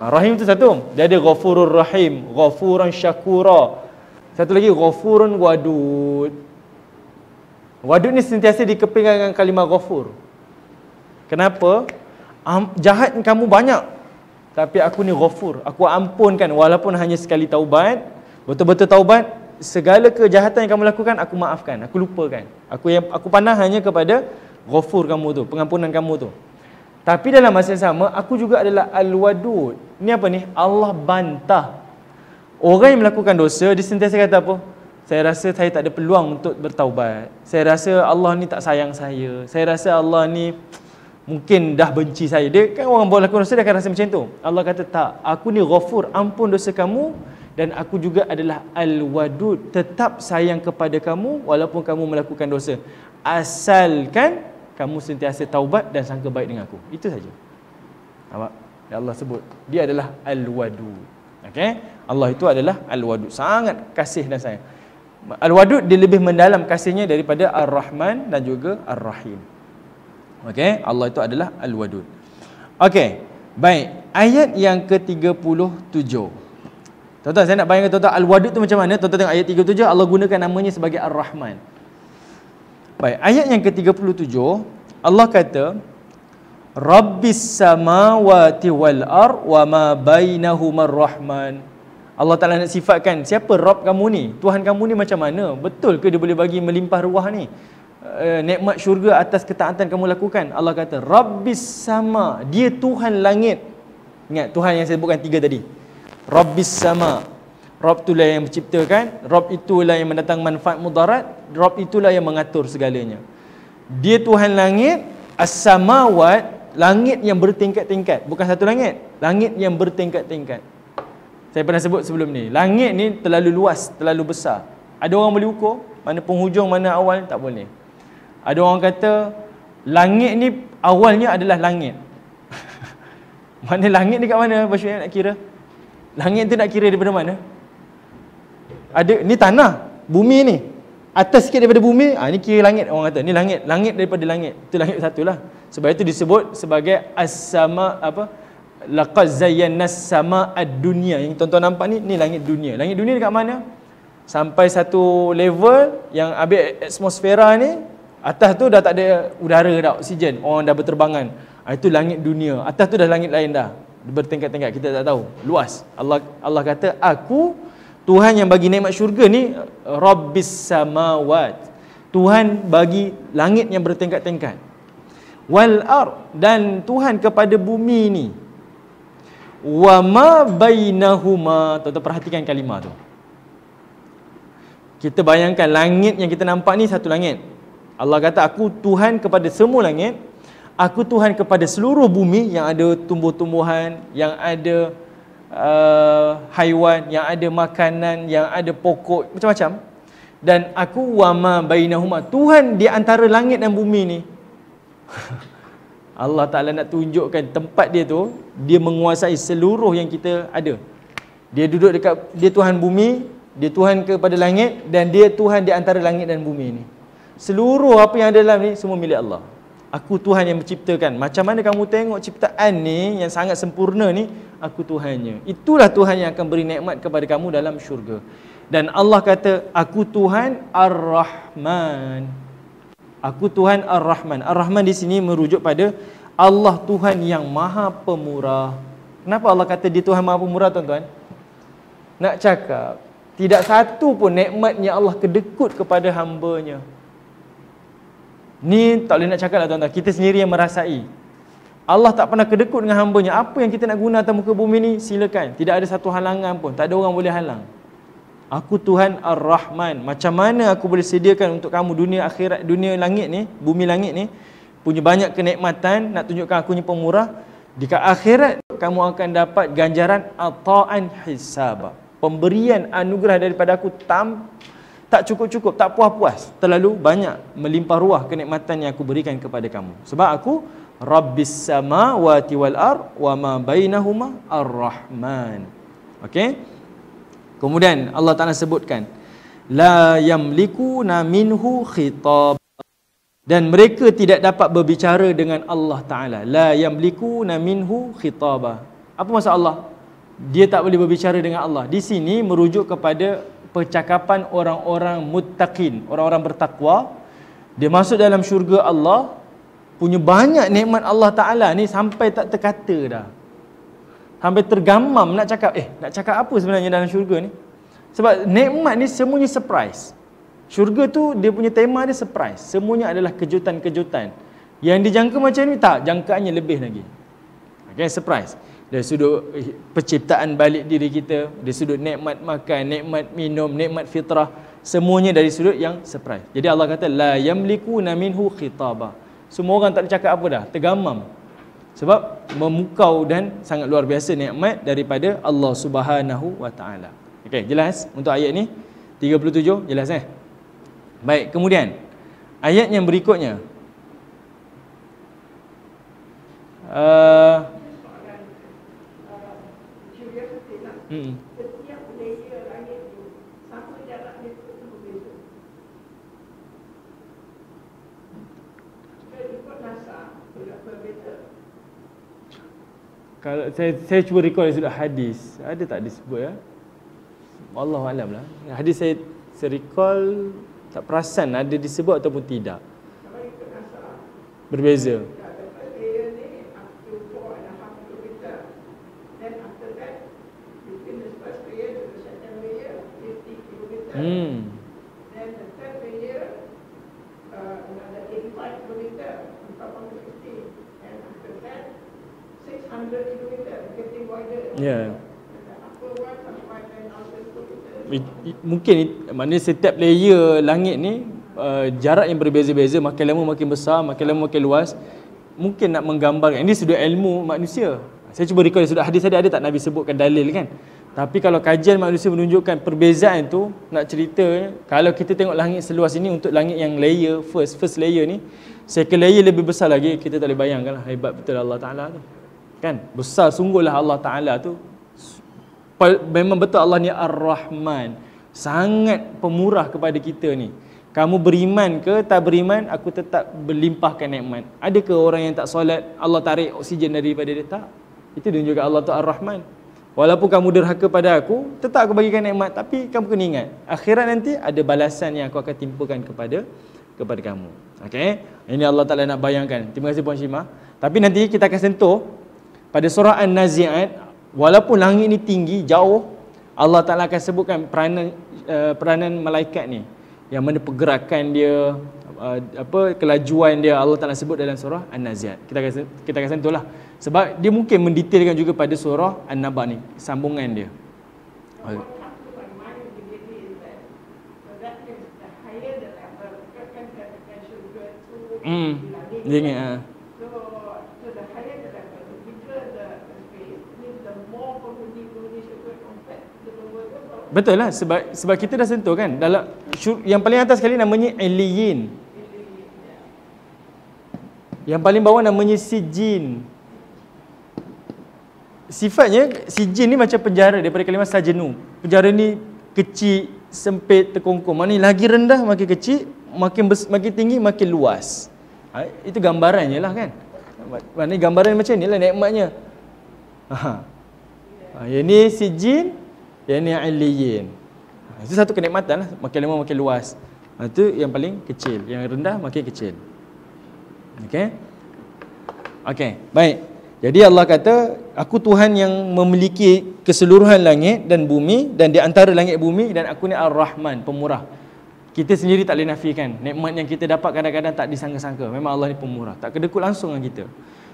ah, Rahim tu satu Dia ada ghafurun rahim Ghafurun syakura Satu lagi ghafurun wadud Wadud ni sentiasa dikepingkan dengan kalimah ghafur Kenapa? Um, jahat kamu banyak tapi aku ni ghafur aku ampunkan walaupun hanya sekali taubat betul-betul taubat segala kejahatan yang kamu lakukan aku maafkan aku lupakan aku yang aku pandang hanya kepada ghafur kamu tu pengampunan kamu tu tapi dalam masa yang sama aku juga adalah al-wadud ni apa ni Allah bantah orang yang melakukan dosa dia sentiasa kata apa saya rasa saya tak ada peluang untuk bertaubat saya rasa Allah ni tak sayang saya saya rasa Allah ni mungkin dah benci saya dia kan orang boleh aku rasa dia akan rasa macam tu Allah kata tak aku ni ghafur ampun dosa kamu dan aku juga adalah al-wadud tetap sayang kepada kamu walaupun kamu melakukan dosa asalkan kamu sentiasa taubat dan sangka baik dengan aku itu saja nampak ya Allah sebut dia adalah al-wadud Okay. Allah itu adalah al-wadud sangat kasih dan sayang al-wadud dia lebih mendalam kasihnya daripada ar-rahman dan juga ar-rahim Okey, Allah itu adalah Al-Wadud. Okey. Baik, ayat yang ke-37. Tuan-tuan, saya nak bayangkan tuan-tuan Al-Wadud tu macam mana? Tuan-tuan tengok ayat 37 Allah gunakan namanya sebagai Ar-Rahman. Baik, ayat yang ke-37 Allah kata Rabbis samawati wal ar wa ma bainahuma rahman Allah Taala nak sifatkan siapa Rabb kamu ni? Tuhan kamu ni macam mana? Betul ke dia boleh bagi melimpah ruah ni? uh, nikmat syurga atas ketaatan kamu lakukan Allah kata Rabbis sama dia Tuhan langit ingat Tuhan yang saya sebutkan tiga tadi Rabbis sama Rabb itulah yang menciptakan Rabb itulah yang mendatang manfaat mudarat Rabb itulah yang mengatur segalanya dia Tuhan langit As-samawat Langit yang bertingkat-tingkat Bukan satu langit Langit yang bertingkat-tingkat Saya pernah sebut sebelum ni Langit ni terlalu luas Terlalu besar Ada orang boleh ukur Mana penghujung Mana awal Tak boleh ada orang kata langit ni awalnya adalah langit. (laughs) mana langit ni kat mana? Maksudnya nak kira. Langit tu nak kira daripada mana? Ada ni tanah, bumi ni. Atas sikit daripada bumi, ah ha, ni kira langit orang kata. Ni langit, langit daripada langit. Itu langit satu lah Sebab itu disebut sebagai as-sama apa? Laqad zayyana sama ad-dunya. Yang tuan-tuan nampak ni, ni langit dunia. Langit dunia dekat mana? Sampai satu level yang habis atmosfera ni, Atas tu dah tak ada udara dah, oksigen. Orang dah berterbangan. Ah, itu langit dunia. Atas tu dah langit lain dah. Bertingkat-tingkat. Kita tak tahu. Luas. Allah Allah kata, aku Tuhan yang bagi nikmat syurga ni Rabbis samawat. Tuhan bagi langit yang bertingkat-tingkat. Wal ar dan Tuhan kepada bumi ni. Wa ma bainahuma. Tuan-tuan perhatikan kalimah tu. Kita bayangkan langit yang kita nampak ni satu langit. Allah kata aku Tuhan kepada semua langit aku Tuhan kepada seluruh bumi yang ada tumbuh-tumbuhan yang ada uh, haiwan yang ada makanan yang ada pokok macam-macam dan aku wama bainahuma Tuhan di antara langit dan bumi ni (laughs) Allah Taala nak tunjukkan tempat dia tu dia menguasai seluruh yang kita ada dia duduk dekat dia Tuhan bumi dia Tuhan kepada langit dan dia Tuhan di antara langit dan bumi ni Seluruh apa yang ada dalam ni semua milik Allah. Aku Tuhan yang menciptakan. Macam mana kamu tengok ciptaan ni yang sangat sempurna ni, aku Tuhannya. Itulah Tuhan yang akan beri nikmat kepada kamu dalam syurga. Dan Allah kata, aku Tuhan Ar-Rahman. Aku Tuhan Ar-Rahman. Ar-Rahman di sini merujuk pada Allah Tuhan yang Maha Pemurah. Kenapa Allah kata dia Tuhan Maha Pemurah tuan-tuan? Nak cakap, tidak satu pun nikmatnya Allah kedekut kepada hambanya. Ni tak boleh nak cakap lah tuan-tuan Kita sendiri yang merasai Allah tak pernah kedekut dengan hambanya Apa yang kita nak guna atas muka bumi ni Silakan Tidak ada satu halangan pun Tak ada orang boleh halang Aku Tuhan Ar-Rahman Macam mana aku boleh sediakan untuk kamu Dunia akhirat Dunia langit ni Bumi langit ni Punya banyak kenikmatan Nak tunjukkan aku ni pemurah Dika akhirat Kamu akan dapat ganjaran Ata'an hisabah Pemberian anugerah daripada aku tam tak cukup-cukup, tak puas-puas. Terlalu banyak melimpah ruah kenikmatan yang aku berikan kepada kamu. Sebab aku Rabbis wa tiwal ar wa ma bainahuma ar-Rahman. Okey? Kemudian Allah Taala sebutkan la yamliku na minhu khitab dan mereka tidak dapat berbicara dengan Allah Taala la yamliku na minhu khitaba apa maksud Allah dia tak boleh berbicara dengan Allah di sini merujuk kepada percakapan orang-orang muttaqin, orang-orang bertakwa. Dia masuk dalam syurga Allah, punya banyak nikmat Allah Ta'ala ni sampai tak terkata dah. Sampai tergamam nak cakap, eh nak cakap apa sebenarnya dalam syurga ni? Sebab nikmat ni semuanya surprise. Syurga tu dia punya tema dia surprise. Semuanya adalah kejutan-kejutan. Yang dijangka macam ni tak, jangkaannya lebih lagi. Okay, surprise dari sudut eh, penciptaan balik diri kita dari sudut nikmat makan nikmat minum nikmat fitrah semuanya dari sudut yang surprise jadi Allah kata la yamliku minhu khitaba semua orang tak cakap apa dah tergamam sebab memukau dan sangat luar biasa nikmat daripada Allah Subhanahu wa taala okey jelas untuk ayat ni 37 jelas eh baik kemudian ayat yang berikutnya ah, Hmm. Setiap layer langit tu satu jarak dia tu sama beza. Kalau ikut NASA, tidak berbeza. Kalau saya saya cuba record yang sudah hadis. Ada tak disebut ya? Allah alam lah. Hadis saya serikol tak perasan ada disebut ataupun tidak. Berbeza. mungkin mana setiap layer langit ni uh, jarak yang berbeza-beza makin lama makin besar makin lama makin luas mungkin nak menggambarkan ini sudut ilmu manusia saya cuba recall sudut hadis ada ada tak nabi sebutkan dalil kan tapi kalau kajian manusia menunjukkan perbezaan tu nak cerita kalau kita tengok langit seluas ini untuk langit yang layer first first layer ni second layer lebih besar lagi kita tak boleh bayangkan lah hebat betul Allah Taala tu kan besar sungguhlah Allah Taala tu memang betul Allah ni ar-rahman sangat pemurah kepada kita ni kamu beriman ke tak beriman aku tetap berlimpahkan nikmat ada ke orang yang tak solat Allah tarik oksigen daripada dia tak itu dia juga Allah tu ar-rahman walaupun kamu derhaka pada aku tetap aku bagikan nikmat tapi kamu kena ingat akhirat nanti ada balasan yang aku akan timpakan kepada kepada kamu Okay. ini Allah Taala nak bayangkan terima kasih puan Syima tapi nanti kita akan sentuh pada surah an-naziat walaupun langit ni tinggi jauh Allah Ta'ala akan sebutkan peranan uh, peranan malaikat ni yang mana pergerakan dia uh, apa kelajuan dia Allah Ta'ala sebut dalam surah An-Naziat kita akan, kita akan sentuh lah sebab dia mungkin mendetailkan juga pada surah An-Naba ni sambungan dia uh. Hmm. Ya, Uh. Betul lah sebab sebab kita dah sentuh kan dalam yang paling atas sekali namanya aliyin. Yang paling bawah namanya sijin. Sifatnya sijin ni macam penjara daripada kalimah sajenu. Penjara ni kecil, sempit, terkungkung. Mana lagi rendah makin kecil, makin bes, makin tinggi makin luas. Ha, itu gambarannya lah kan. Mana gambaran macam inilah nikmatnya. Ha. Ha, ini sijin yang ni aliyin. Itu satu kenikmatan lah. Makin lama makin luas. Itu ha, yang paling kecil. Yang rendah makin kecil. Okay. Okay. Baik. Jadi Allah kata, aku Tuhan yang memiliki keseluruhan langit dan bumi dan di antara langit bumi dan aku ni Ar-Rahman, pemurah. Kita sendiri tak boleh nafikan. Nikmat yang kita dapat kadang-kadang tak disangka-sangka. Memang Allah ni pemurah. Tak kedekut langsung dengan kita.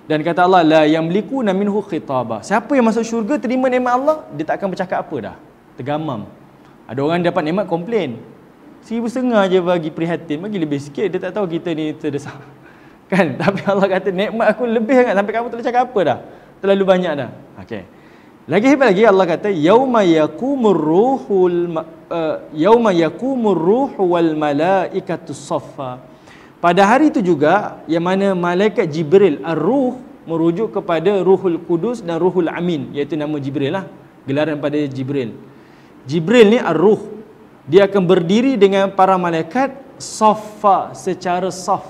Dan kata Allah la yamliku na minhu khitaba. Siapa yang masuk syurga terima nikmat Allah, dia tak akan bercakap apa dah. Tergamam. Ada orang dapat nikmat komplain. Seribu setengah je bagi prihatin, bagi lebih sikit dia tak tahu kita ni terdesak. (laughs) Kan? Tapi Allah kata nikmat aku lebih sangat sampai kamu tak cakap apa dah. Terlalu banyak dah. Okey. Lagi hebat lagi Allah kata yauma yaqumur ruhul uh, yauma yaqumur ruhu wal malaikatu saffa. Pada hari itu juga yang mana malaikat Jibril Ar-Ruh merujuk kepada Ruhul Kudus dan Ruhul Amin iaitu nama Jibril lah gelaran pada Jibril. Jibril ni Ar-Ruh dia akan berdiri dengan para malaikat Safa secara saf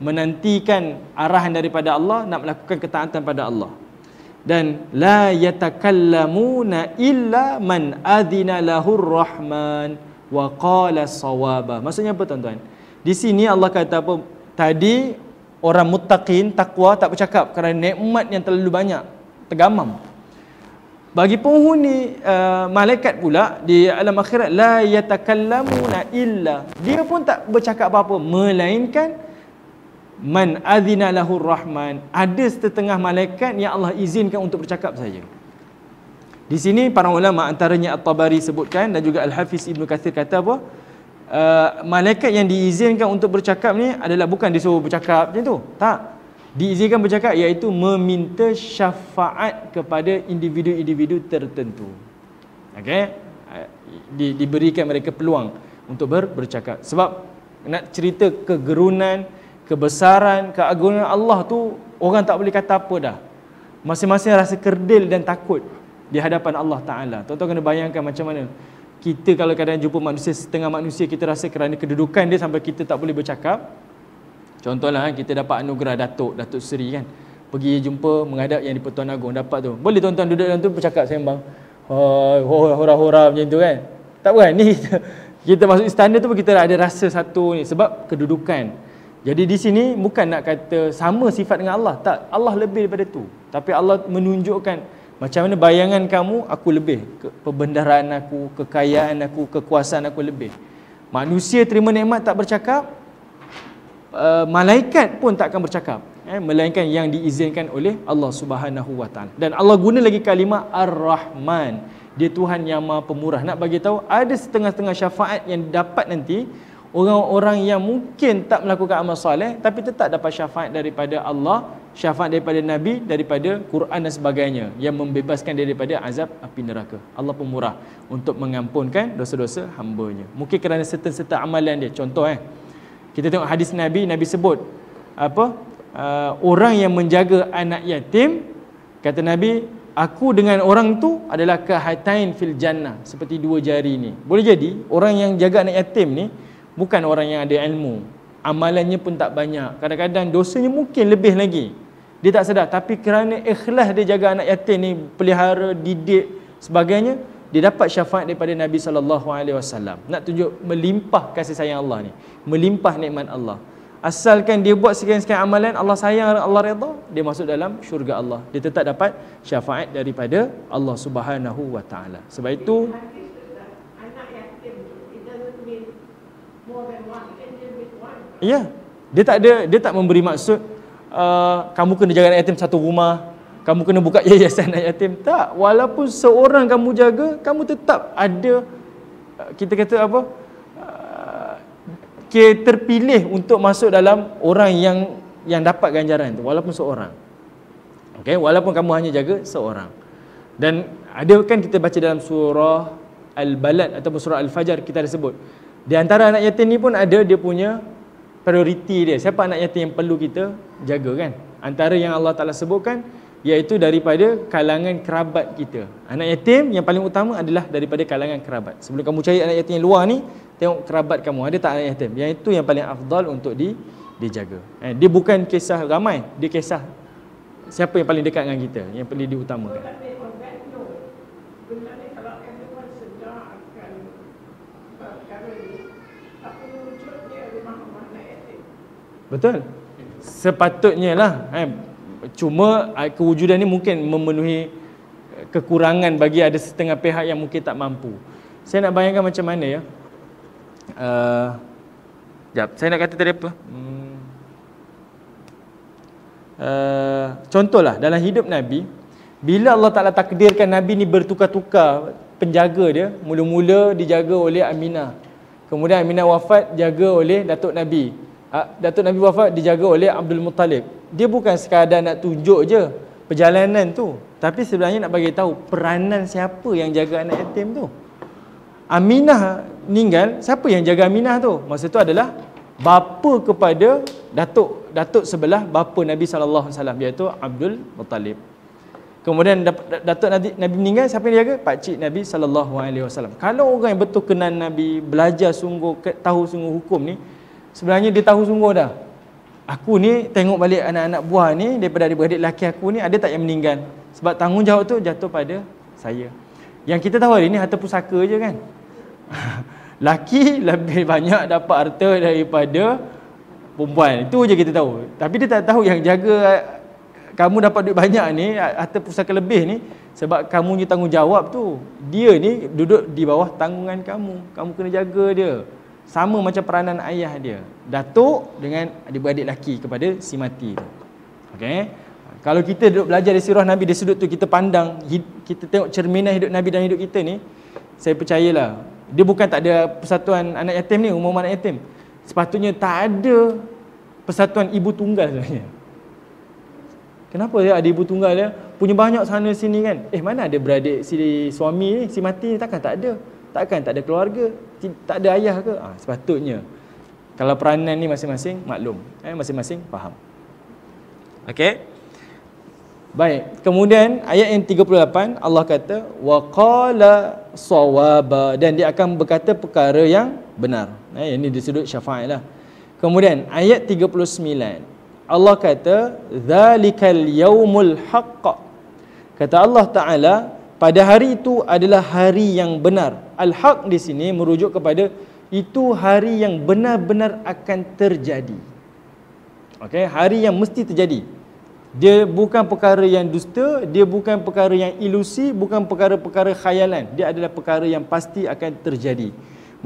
menantikan arahan daripada Allah nak melakukan ketaatan pada Allah. Dan la yatakallamuna illa man adina lahur rahman wa qala sawaba. Maksudnya apa tuan-tuan? Di sini Allah kata apa? Tadi orang muttaqin takwa tak bercakap kerana nikmat yang terlalu banyak tergamam. Bagi penghuni uh, malaikat pula di alam akhirat la yatakallamuna illa dia pun tak bercakap apa-apa melainkan man adzina lahur rahman ada setengah malaikat yang Allah izinkan untuk bercakap saja. Di sini para ulama antaranya At-Tabari sebutkan dan juga Al-Hafiz Ibn Katsir kata apa? Eh, malaikat yang diizinkan untuk bercakap ni adalah bukan disuruh bercakap macam tu. Tak. Diizinkan bercakap iaitu meminta syafaat kepada individu-individu tertentu. Okey? Eh, di, diberikan mereka peluang untuk ber, bercakap. Sebab nak cerita kegerunan, kebesaran, keagungan Allah tu orang tak boleh kata apa dah. Masing-masing rasa kerdil dan takut di hadapan Allah Taala. Tonton tuan kena bayangkan macam mana kita kalau kadang jumpa manusia setengah manusia kita rasa kerana kedudukan dia sampai kita tak boleh bercakap contohlah eh, kita dapat anugerah datuk datuk seri kan pergi jumpa menghadap yang di Pertuan Agong dapat tu boleh tuan-tuan duduk dalam tu bercakap sembang hora-hora macam tu kan tak apa (laughs) ni kita, kita masuk istana tu kita ada rasa satu ni sebab kedudukan jadi di sini bukan nak kata sama sifat dengan Allah tak Allah lebih daripada tu tapi Allah menunjukkan macam mana bayangan kamu aku lebih Pembendaraan aku, kekayaan aku, kekuasaan aku lebih Manusia terima nikmat tak bercakap eh, Malaikat pun tak akan bercakap eh, Melainkan yang diizinkan oleh Allah Subhanahu SWT Dan Allah guna lagi kalimah Ar-Rahman Dia Tuhan yang maha pemurah Nak bagi tahu ada setengah-setengah syafaat yang dapat nanti Orang-orang yang mungkin tak melakukan amal soleh Tapi tetap dapat syafaat daripada Allah syafaat daripada Nabi daripada Quran dan sebagainya yang membebaskan dia daripada azab api neraka Allah pun murah untuk mengampunkan dosa-dosa hambanya mungkin kerana certain-certain amalan dia contoh eh kita tengok hadis Nabi Nabi sebut apa uh, orang yang menjaga anak yatim kata Nabi aku dengan orang tu adalah kahatain fil jannah seperti dua jari ni boleh jadi orang yang jaga anak yatim ni bukan orang yang ada ilmu amalannya pun tak banyak kadang-kadang dosanya mungkin lebih lagi dia tak sedar tapi kerana ikhlas dia jaga anak yatim ni pelihara didik sebagainya dia dapat syafaat daripada Nabi sallallahu alaihi wasallam nak tunjuk melimpah kasih sayang Allah ni melimpah nikmat Allah asalkan dia buat sekian-sekian amalan Allah sayang Allah redha dia masuk dalam syurga Allah dia tetap dapat syafaat daripada Allah Subhanahu wa taala sebab itu anak yatim kita more than Ya. Dia tak ada dia tak memberi maksud uh, kamu kena jaga anak yatim satu rumah, kamu kena buka (laughs) yayasan anak yatim. Tak, walaupun seorang kamu jaga, kamu tetap ada uh, kita kata apa? Uh, ke terpilih untuk masuk dalam orang yang yang dapat ganjaran itu walaupun seorang. Okey, walaupun kamu hanya jaga seorang. Dan ada kan kita baca dalam surah Al-Balad ataupun surah Al-Fajar kita ada sebut. Di antara anak yatim ni pun ada dia punya prioriti dia. Siapa anak yatim yang perlu kita jaga kan? Antara yang Allah Ta'ala sebutkan, iaitu daripada kalangan kerabat kita. Anak yatim yang paling utama adalah daripada kalangan kerabat. Sebelum kamu cari anak yatim yang luar ni, tengok kerabat kamu. Ada tak anak yatim? Yang itu yang paling afdal untuk di, dijaga. Eh, dia bukan kisah ramai, dia kisah siapa yang paling dekat dengan kita, yang perlu diutamakan. Betul? Sepatutnya lah. Eh. Cuma eh, kewujudan ni mungkin memenuhi eh, kekurangan bagi ada setengah pihak yang mungkin tak mampu. Saya nak bayangkan macam mana ya. Uh, jap, saya nak kata tadi apa? Hmm. Uh, contohlah dalam hidup Nabi bila Allah Ta'ala takdirkan Nabi ni bertukar-tukar penjaga dia mula-mula dijaga oleh Aminah kemudian Aminah wafat jaga oleh Datuk Nabi Ah, datuk Nabi wafat dijaga oleh Abdul Muttalib. Dia bukan sekadar nak tunjuk je perjalanan tu, tapi sebenarnya nak bagi tahu peranan siapa yang jaga anak yatim tu. Aminah meninggal, siapa yang jaga Aminah tu? Masa tu adalah bapa kepada datuk datuk sebelah bapa Nabi sallallahu alaihi wasallam iaitu Abdul Muttalib. Kemudian datuk Nabi, Nabi meninggal siapa yang jaga? Pak cik Nabi sallallahu alaihi wasallam. Kalau orang yang betul kenal Nabi, belajar sungguh, tahu sungguh hukum ni, sebenarnya dia tahu sungguh dah aku ni tengok balik anak-anak buah ni daripada adik-beradik lelaki aku ni ada tak yang meninggal sebab tanggungjawab tu jatuh pada saya yang kita tahu hari ni harta pusaka je kan (laughs) laki lebih banyak dapat harta daripada perempuan itu je kita tahu tapi dia tak tahu yang jaga kamu dapat duit banyak ni harta pusaka lebih ni sebab kamu ni tanggungjawab tu dia ni duduk di bawah tanggungan kamu kamu kena jaga dia sama macam peranan ayah dia datuk dengan adik-beradik lelaki kepada si mati tu okey kalau kita duduk belajar dari sirah nabi dari sudut tu kita pandang kita tengok cerminan hidup nabi dan hidup kita ni saya percayalah dia bukan tak ada persatuan anak yatim ni umum anak yatim sepatutnya tak ada persatuan ibu tunggal sebenarnya kenapa dia ada ibu tunggal dia punya banyak sana sini kan eh mana ada beradik si suami ni si mati ni takkan tak ada takkan tak ada keluarga tak ada ayah ke? Ha, sepatutnya kalau peranan ni masing-masing maklum, eh masing-masing faham. Okey. Baik, kemudian ayat yang 38 Allah kata waqala sawaba dan dia akan berkata perkara yang benar. Eh, ini yang di sudut syafaat lah. Kemudian ayat 39 Allah kata zalikal yaumul haqq. Kata Allah Taala pada hari itu adalah hari yang benar al-haq di sini merujuk kepada itu hari yang benar-benar akan terjadi Okay, hari yang mesti terjadi dia bukan perkara yang dusta dia bukan perkara yang ilusi bukan perkara-perkara khayalan dia adalah perkara yang pasti akan terjadi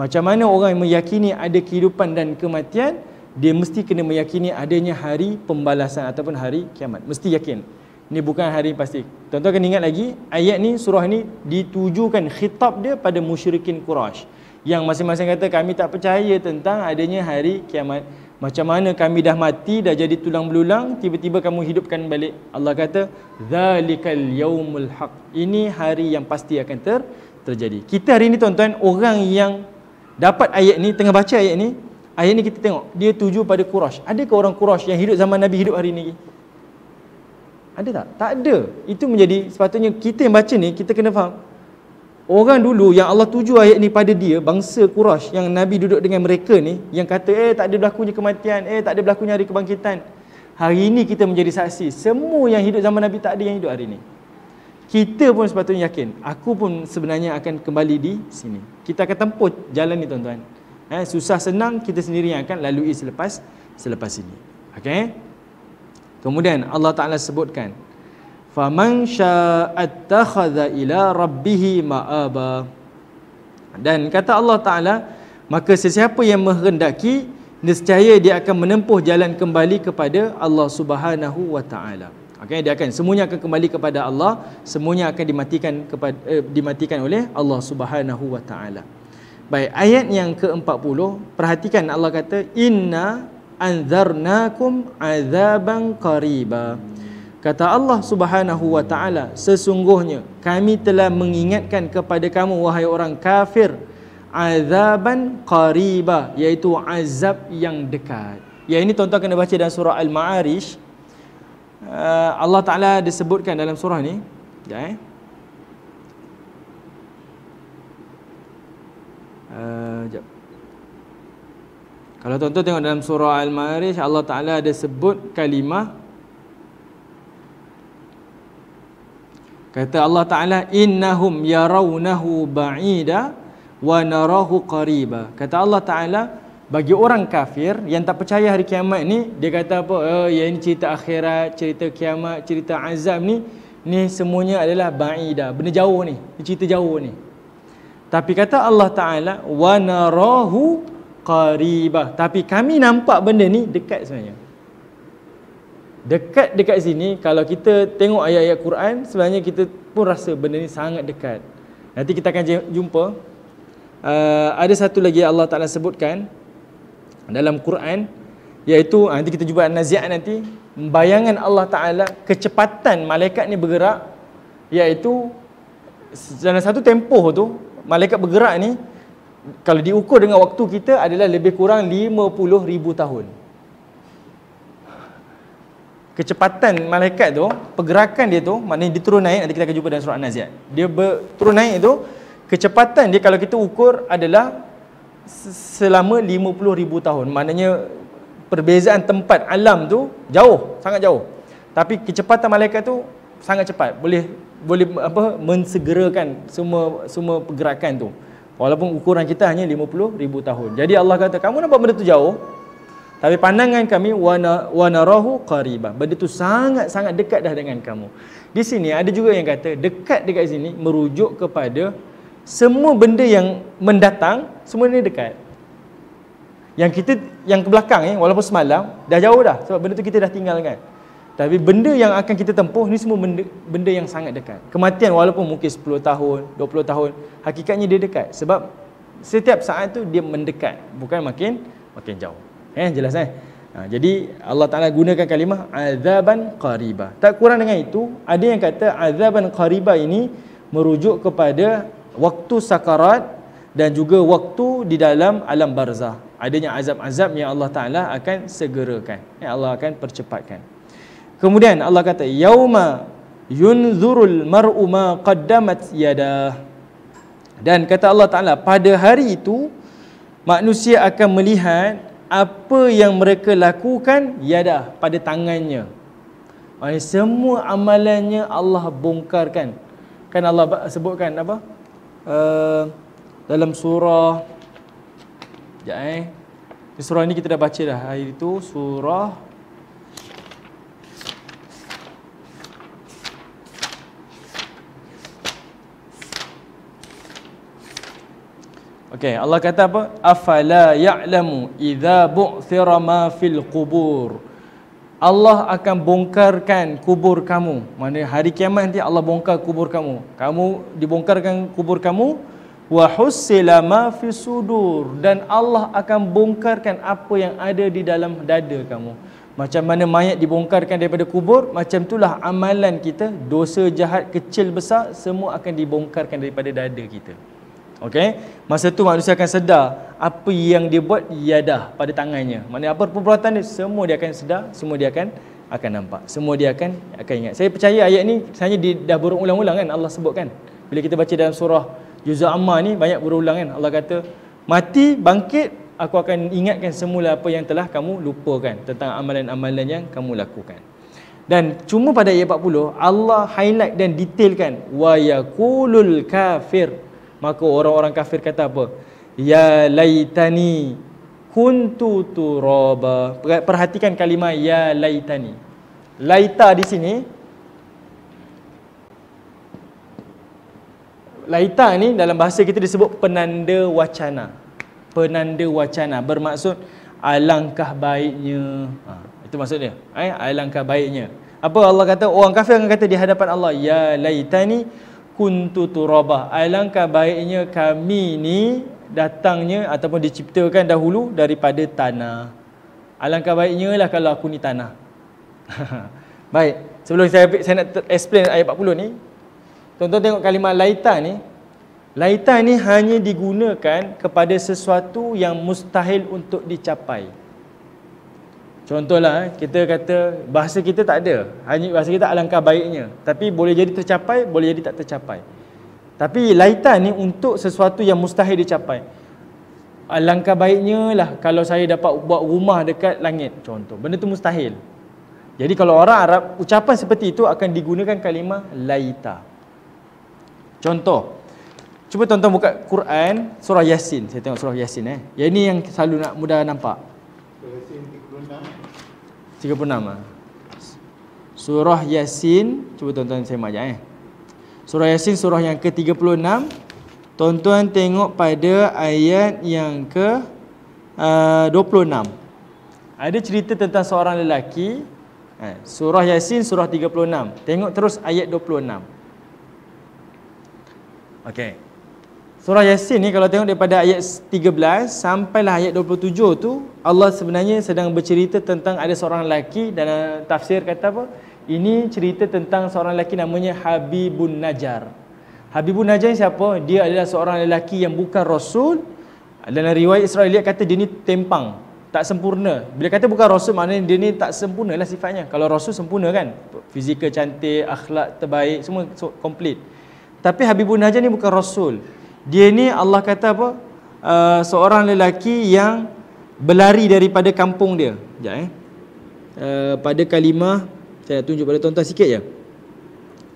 macam mana orang meyakini ada kehidupan dan kematian dia mesti kena meyakini adanya hari pembalasan ataupun hari kiamat mesti yakin ini bukan hari pasti. Tuan-tuan kena ingat lagi, ayat ni, surah ni ditujukan khitab dia pada musyrikin Quraisy Yang masing-masing kata kami tak percaya tentang adanya hari kiamat. Macam mana kami dah mati, dah jadi tulang belulang, tiba-tiba kamu hidupkan balik. Allah kata, Zalikal yaumul haq. Ini hari yang pasti akan ter terjadi. Kita hari ni tuan-tuan, orang yang dapat ayat ni, tengah baca ayat ni, ayat ni kita tengok, dia tuju pada Quraisy. Adakah orang Quraisy yang hidup zaman Nabi hidup hari ni? Ada tak? Tak ada. Itu menjadi sepatutnya kita yang baca ni kita kena faham. Orang dulu yang Allah tuju ayat ni pada dia, bangsa Quraisy yang Nabi duduk dengan mereka ni yang kata eh tak ada berlakunya kematian, eh tak ada berlakunya hari kebangkitan. Hari ini kita menjadi saksi. Semua yang hidup zaman Nabi tak ada yang hidup hari ini. Kita pun sepatutnya yakin. Aku pun sebenarnya akan kembali di sini. Kita akan tempuh jalan ni tuan-tuan. Eh, susah senang kita sendiri yang akan lalui selepas selepas ini. Okay? Kemudian Allah Taala sebutkan faman syaa'attakhadha ila rabbih ma'aba. Dan kata Allah Taala, maka sesiapa yang menghendaki nescaya dia akan menempuh jalan kembali kepada Allah Subhanahu wa taala. Okay, dia akan semuanya akan kembali kepada Allah, semuanya akan dimatikan kepada eh, dimatikan oleh Allah Subhanahu wa taala. Baik, ayat yang ke-40, perhatikan Allah kata inna anzarnakum azaban qariba. Kata Allah Subhanahu wa taala, sesungguhnya kami telah mengingatkan kepada kamu wahai orang kafir azaban qariba, iaitu azab yang dekat. Ya ini tuan-tuan kena baca dalam surah Al-Ma'arij. Uh, Allah Taala disebutkan dalam surah ni. Ya. Eh? Uh, kalau tuan-tuan tengok dalam surah Al-Ma'arij Allah Ta'ala ada sebut kalimah Kata Allah Ta'ala Innahum yarawnahu ba'ida Wa narahu qariba Kata Allah Ta'ala Bagi orang kafir yang tak percaya hari kiamat ni Dia kata apa? Oh, ya ini cerita akhirat, cerita kiamat, cerita azab ni Ni semuanya adalah ba'ida Benda jauh ni, cerita jauh ni Tapi kata Allah Ta'ala Wa narahu qaribah tapi kami nampak benda ni dekat sebenarnya dekat dekat sini kalau kita tengok ayat-ayat Quran sebenarnya kita pun rasa benda ni sangat dekat nanti kita akan jumpa uh, ada satu lagi Allah Taala sebutkan dalam Quran iaitu ah, nanti kita jumpa naziat nanti bayangan Allah Taala kecepatan malaikat ni bergerak iaitu dalam satu tempoh tu malaikat bergerak ni kalau diukur dengan waktu kita adalah lebih kurang ribu tahun kecepatan malaikat tu pergerakan dia tu maknanya dia turun naik nanti kita akan jumpa dalam surah An-Naziat dia ber, turun naik tu kecepatan dia kalau kita ukur adalah selama ribu tahun maknanya perbezaan tempat alam tu jauh sangat jauh tapi kecepatan malaikat tu sangat cepat boleh boleh apa mensegerakan semua semua pergerakan tu Walaupun ukuran kita hanya 50 ribu tahun. Jadi Allah kata, kamu nampak benda tu jauh. Tapi pandangan kami, wana wana qaribah. Benda tu sangat-sangat dekat dah dengan kamu. Di sini ada juga yang kata, dekat dekat sini merujuk kepada semua benda yang mendatang, semua ini dekat. Yang kita yang ke belakang ni, walaupun semalam, dah jauh dah. Sebab benda tu kita dah tinggalkan. Tapi benda yang akan kita tempuh ni semua benda, benda yang sangat dekat. Kematian walaupun mungkin 10 tahun, 20 tahun, hakikatnya dia dekat sebab setiap saat tu dia mendekat, bukan makin makin jauh. Eh jelas eh. Ha, jadi Allah Taala gunakan kalimah azaban qariba. Tak kurang dengan itu, ada yang kata azaban qariba ini merujuk kepada waktu sakarat dan juga waktu di dalam alam barzah. Adanya azab-azab yang Allah Taala akan segerakan. Yang eh, Allah akan percepatkan. Kemudian Allah kata yauma yunzurul mar'u ma qaddamat yadah. Dan kata Allah Taala pada hari itu manusia akan melihat apa yang mereka lakukan yada pada tangannya. Maksudnya semua amalannya Allah bongkarkan. Kan Allah sebutkan apa? Uh, dalam surah Sekejap eh. Surah ini kita dah baca dah hari itu. Surah Okey, Allah kata apa? Afala ya'lamu idza bu'thira ma fil qubur. Allah akan bongkarkan kubur kamu. Mana hari kiamat nanti Allah bongkar kubur kamu. Kamu dibongkarkan kubur kamu wa husila ma fi sudur dan Allah akan bongkarkan apa yang ada di dalam dada kamu. Macam mana mayat dibongkarkan daripada kubur, macam itulah amalan kita, dosa jahat kecil besar semua akan dibongkarkan daripada dada kita. Okey. Masa tu manusia akan sedar apa yang dia buat yadah pada tangannya. Mana apa perbuatan dia semua dia akan sedar, semua dia akan akan nampak. Semua dia akan akan ingat. Saya percaya ayat ni sebenarnya di dah berulang-ulang kan Allah sebut kan. Bila kita baca dalam surah Juz'amma ni banyak berulang kan. Allah kata mati bangkit aku akan ingatkan semula apa yang telah kamu lupakan tentang amalan-amalan yang kamu lakukan. Dan cuma pada ayat 40 Allah highlight dan detailkan wa yaqulul kafir Maka orang-orang kafir kata apa? Ya laitani kuntu turaba. Perhatikan kalimah ya laitani. Laita di sini Laita ni dalam bahasa kita disebut penanda wacana. Penanda wacana bermaksud alangkah baiknya. Ha, itu maksudnya. Eh alangkah baiknya. Apa Allah kata orang kafir akan kata di hadapan Allah ya laitani kuntu turabah alangkah baiknya kami ni datangnya ataupun diciptakan dahulu daripada tanah alangkah baiknya lah kalau aku ni tanah (laughs) baik sebelum saya saya nak explain ayat 40 ni tuan-tuan tengok kalimat laita ni laita ni hanya digunakan kepada sesuatu yang mustahil untuk dicapai Contohlah eh, kita kata bahasa kita tak ada Hanya bahasa kita alangkah baiknya Tapi boleh jadi tercapai, boleh jadi tak tercapai Tapi laitan ni untuk sesuatu yang mustahil dicapai Alangkah baiknya lah kalau saya dapat buat rumah dekat langit Contoh, benda tu mustahil Jadi kalau orang Arab, ucapan seperti itu akan digunakan kalimah laita Contoh Cuba tuan-tuan buka Quran surah Yasin Saya tengok surah Yasin eh Yang ini yang selalu nak mudah nampak Surah Yasin 36 ah. Surah Yasin Cuba tuan-tuan saya majak eh Surah Yasin surah yang ke-36 Tuan-tuan tengok pada ayat yang ke ah, uh, 26 Ada cerita tentang seorang lelaki eh, Surah Yasin surah 36 Tengok terus ayat 26 Okay Surah Yasin ni kalau tengok daripada ayat 13 sampailah ayat 27 tu Allah sebenarnya sedang bercerita tentang ada seorang lelaki dan eh, tafsir kata apa? Ini cerita tentang seorang lelaki namanya Habibun Najar. Habibun Najar ni siapa? Dia adalah seorang lelaki yang bukan rasul. Dan riwayat Israel kata dia ni tempang, tak sempurna. Bila kata bukan rasul maknanya dia ni tak sempurna lah sifatnya. Kalau rasul sempurna kan? Fizikal cantik, akhlak terbaik, semua so, complete. Tapi Habibun Najar ni bukan rasul. Dia ni Allah kata apa? Uh, seorang lelaki yang berlari daripada kampung dia. Sekejap eh. Uh, pada kalimah, saya tunjuk pada tuan-tuan sikit je.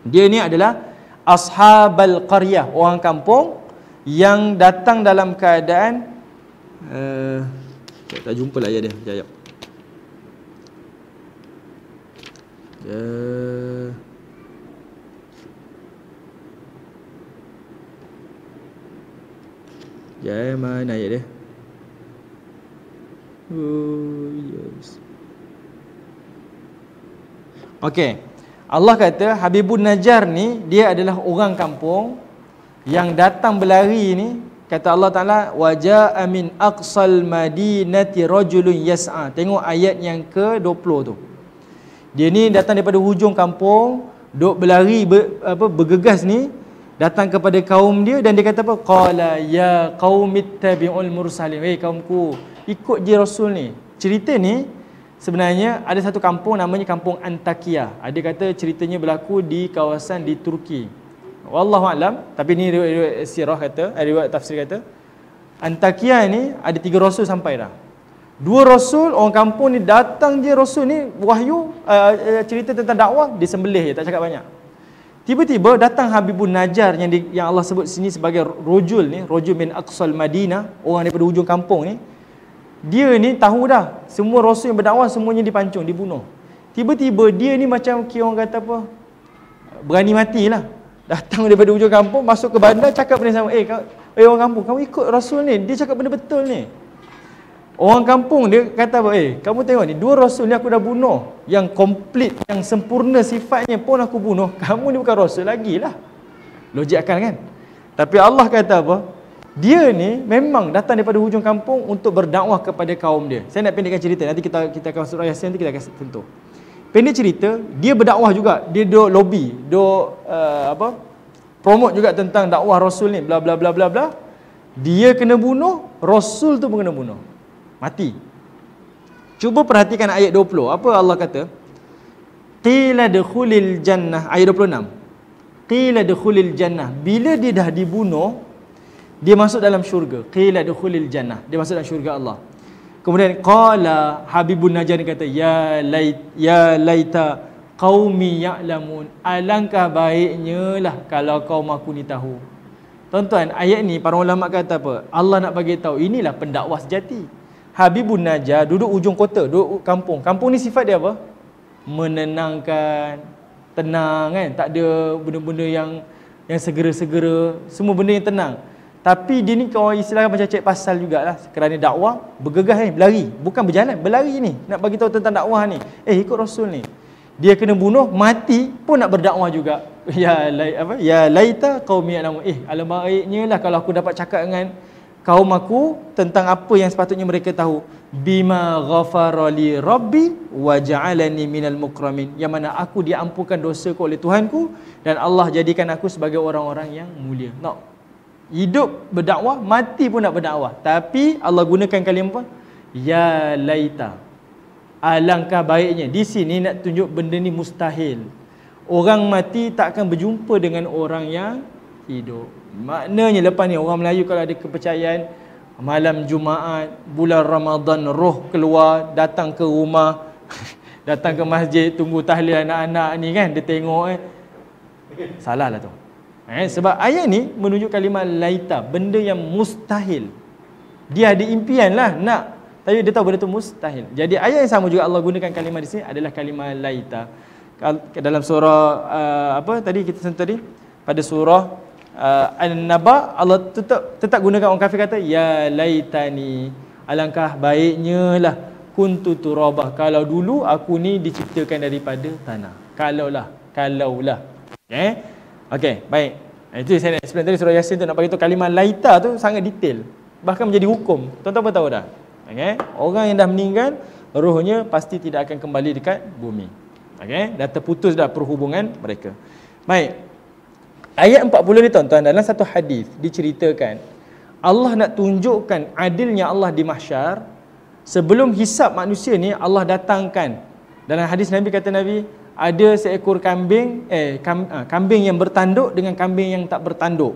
Dia ni adalah ashabal qariyah orang kampung yang datang dalam keadaan uh, tak jumpa lah ayat dia. Sekejap, sekejap. Uh, Sekejap eh Mana ayat dia Oh yes Allah kata Habibun Najjar ni Dia adalah orang kampung Yang datang berlari ni Kata Allah Ta'ala Waja'a min aqsal madinati rajulun yas'a Tengok ayat yang ke 20 tu Dia ni datang daripada hujung kampung Duk berlari ber, apa, Bergegas ni datang kepada kaum dia dan dia kata apa qala ya qaumittabiul mursalin wei kaumku ikut je rasul ni cerita ni sebenarnya ada satu kampung namanya kampung Antakya ada ah, kata ceritanya berlaku di kawasan di Turki wallahu alam tapi ni riwayat sirah kata eh, riwayat tafsir kata Antakya ni ada tiga rasul sampai dah dua rasul orang kampung ni datang je rasul ni wahyu uh, cerita tentang dakwah disembelih je tak cakap banyak Tiba-tiba datang Habibun Najar yang di, yang Allah sebut sini sebagai rojul ni, rojul bin Aqsal Madinah, orang daripada ujung kampung ni. Dia ni tahu dah semua rasul yang berdakwah semuanya dipancung, dibunuh. Tiba-tiba dia ni macam kira orang kata apa? Berani matilah. Datang daripada hujung kampung masuk ke bandar cakap benda sama, "Eh, kau, eh orang kampung, kamu ikut rasul ni, dia cakap benda betul ni." Orang kampung dia kata apa? Eh, kamu tengok ni, dua rasul ni aku dah bunuh. Yang komplit, yang sempurna sifatnya pun aku bunuh. (laughs) Kamu ni bukan rasul lagi lah. Logik akan kan? Tapi Allah kata apa? Dia ni memang datang daripada hujung kampung untuk berdakwah kepada kaum dia. Saya nak pendekkan cerita. Nanti kita kita akan masuk rayasin, nanti kita akan tentu. Pendek cerita, dia berdakwah juga. Dia do lobby, do uh, apa? promote juga tentang dakwah rasul ni bla bla bla bla bla. Dia kena bunuh, rasul tu pun kena bunuh mati. Cuba perhatikan ayat 20. Apa Allah kata? Qila dukhulil jannah ayat 26. Qila dukhulil jannah. Bila dia dah dibunuh, dia masuk dalam syurga. Qila dukhulil jannah. Dia masuk dalam syurga Allah. Kemudian qala Habibun Najan kata ya lait ya laita qaumi ya'lamun. Alangkah baiknya lah kalau kaum aku ni tahu. Tuan-tuan, ayat ni para ulama kata apa? Allah nak bagi tahu inilah pendakwah sejati. Habibun Najah duduk ujung kota, duduk kampung. Kampung ni sifat dia apa? Menenangkan, tenang kan? Tak ada benda-benda yang yang segera-segera, semua benda yang tenang. Tapi dia ni kalau istilah macam cek pasal jugalah kerana dakwah bergegas ni, eh, berlari, bukan berjalan, berlari ni nak bagi tahu tentang dakwah ni. Eh ikut Rasul ni. Dia kena bunuh, mati pun nak berdakwah juga. (laughs) Ya lai apa? Ya laita qaumi Eh alam baiknya lah kalau aku dapat cakap dengan kaum aku tentang apa yang sepatutnya mereka tahu bima ghafarali rabbi wa ja'alani minal mukramin yang mana aku diampunkan dosa ku oleh Tuhanku dan Allah jadikan aku sebagai orang-orang yang mulia no. hidup berdakwah mati pun nak berdakwah tapi Allah gunakan kalimah ya laita alangkah baiknya di sini nak tunjuk benda ni mustahil orang mati takkan berjumpa dengan orang yang hidup Maknanya lepas ni orang Melayu kalau ada kepercayaan malam Jumaat, bulan Ramadan roh keluar datang ke rumah, (laughs) datang ke masjid tunggu tahlil anak-anak ni kan dia tengok eh. Salah lah tu. Eh, sebab ayat ni menunjuk kalimah laita, benda yang mustahil. Dia ada impian lah nak tapi dia tahu benda tu mustahil. Jadi ayat yang sama juga Allah gunakan kalimah di sini adalah kalimah laita. Dalam surah uh, apa tadi kita sentuh tadi pada surah uh, An-Naba Allah tetap tetap gunakan orang kafir kata ya laitani alangkah baiknya lah kuntu turabah kalau dulu aku ni diciptakan daripada tanah kalaulah kalaulah okay? Eh? Okay, baik eh, itu saya nak explain tadi surah yasin tu nak bagi tu kalimah laita tu sangat detail bahkan menjadi hukum tuan-tuan pun tahu dah okey orang yang dah meninggal rohnya pasti tidak akan kembali dekat bumi Okay, dah terputus dah perhubungan mereka baik Ayat 40 ni tuan-tuan dalam satu hadis diceritakan Allah nak tunjukkan adilnya Allah di mahsyar sebelum hisap manusia ni Allah datangkan dalam hadis Nabi kata Nabi ada seekor kambing eh ah, kambing yang bertanduk dengan kambing yang tak bertanduk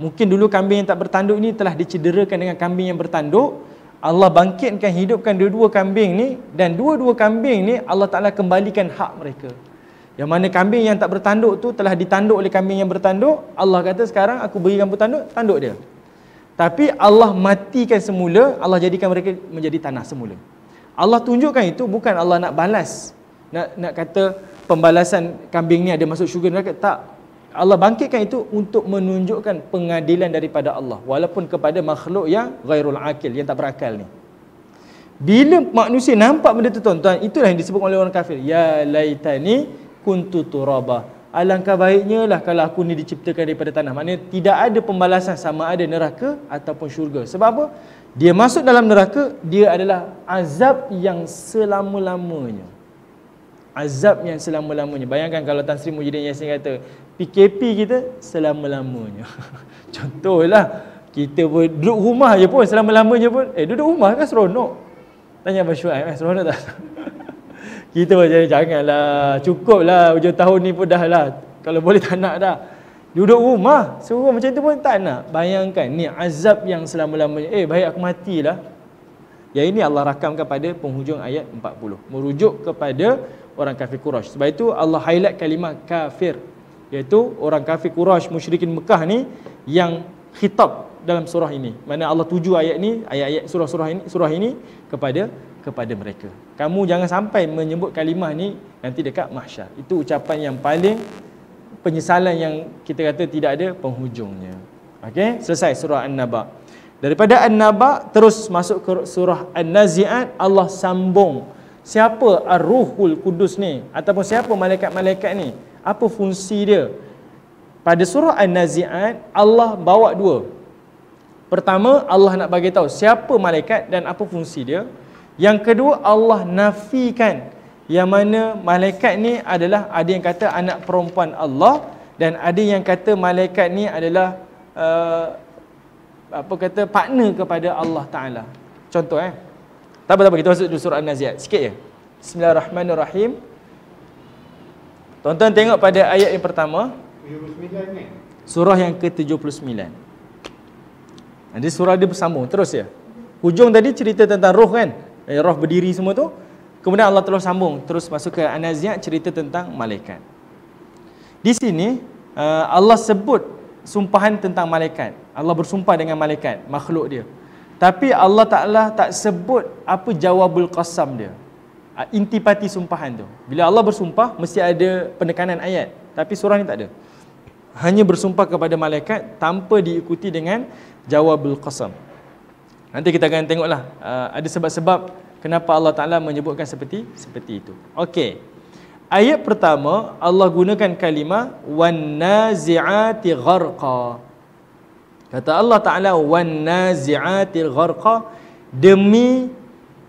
mungkin dulu kambing yang tak bertanduk ni telah dicederakan dengan kambing yang bertanduk Allah bangkitkan hidupkan dua-dua kambing ni dan dua-dua kambing ni Allah Taala kembalikan hak mereka yang mana kambing yang tak bertanduk tu telah ditanduk oleh kambing yang bertanduk. Allah kata sekarang aku berikan bertanduk, tanduk dia. Tapi Allah matikan semula, Allah jadikan mereka menjadi tanah semula. Allah tunjukkan itu bukan Allah nak balas. Nak nak kata pembalasan kambing ni ada masuk syurga neraka. Tak. Allah bangkitkan itu untuk menunjukkan pengadilan daripada Allah. Walaupun kepada makhluk yang ghairul akil, yang tak berakal ni. Bila manusia nampak benda tu tuan-tuan, itulah yang disebut oleh orang kafir. Ya laitani kuntu turaba alangkah baiknya lah kalau aku ni diciptakan daripada tanah maknanya tidak ada pembalasan sama ada neraka ataupun syurga sebab apa dia masuk dalam neraka dia adalah azab yang selama-lamanya azab yang selama-lamanya bayangkan kalau Tan Sri Mujidin Yassin kata PKP kita selama-lamanya (laughs) contohlah kita pun duduk rumah je pun selama-lamanya pun eh duduk rumah kan seronok tanya Abang Syuaib eh, seronok tak (laughs) Kita macam janganlah lah hujung tahun ni pun dah lah Kalau boleh tak nak dah Duduk rumah Suruh macam tu pun tak nak Bayangkan ni azab yang selama-lamanya Eh baik aku matilah Yang ini Allah rakam kepada penghujung ayat 40 Merujuk kepada orang kafir Quraish Sebab itu Allah highlight kalimah kafir Iaitu orang kafir Quraish musyrikin Mekah ni Yang khitab dalam surah ini Mana Allah tuju ayat ni Ayat-ayat surah-surah ini, surah ini Kepada kepada mereka. Kamu jangan sampai menyebut kalimah ni nanti dekat mahsyar. Itu ucapan yang paling penyesalan yang kita kata tidak ada penghujungnya. Okey, selesai surah An-Naba. Daripada An-Naba terus masuk ke surah An-Nazi'at, Allah sambung. Siapa Ar-Ruhul Kudus ni ataupun siapa malaikat-malaikat ni? Apa fungsi dia? Pada surah An-Nazi'at, Allah bawa dua. Pertama, Allah nak bagi tahu siapa malaikat dan apa fungsi dia. Yang kedua Allah nafikan yang mana malaikat ni adalah ada yang kata anak perempuan Allah dan ada yang kata malaikat ni adalah uh, apa kata partner kepada Allah Taala. Contoh eh. Tak apa tak apa kita masuk surah An-Naziat sikit je. Bismillahirrahmanirrahim. Tonton tengok pada ayat yang pertama. Surah yang ke-79. Nanti surah dia bersambung terus ya. Hujung tadi cerita tentang roh kan? eh, roh berdiri semua tu kemudian Allah terus sambung terus masuk ke anaziat cerita tentang malaikat di sini eh, Allah sebut sumpahan tentang malaikat Allah bersumpah dengan malaikat makhluk dia tapi Allah Taala tak sebut apa jawabul qasam dia ah, intipati sumpahan tu bila Allah bersumpah mesti ada penekanan ayat tapi surah ni tak ada hanya bersumpah kepada malaikat tanpa diikuti dengan jawabul qasam Nanti kita akan tengoklah uh, ada sebab-sebab kenapa Allah Taala menyebutkan seperti seperti itu. Okey. Ayat pertama Allah gunakan kalimah wan naziati gharqa. Kata Allah Taala wan naziati gharqa demi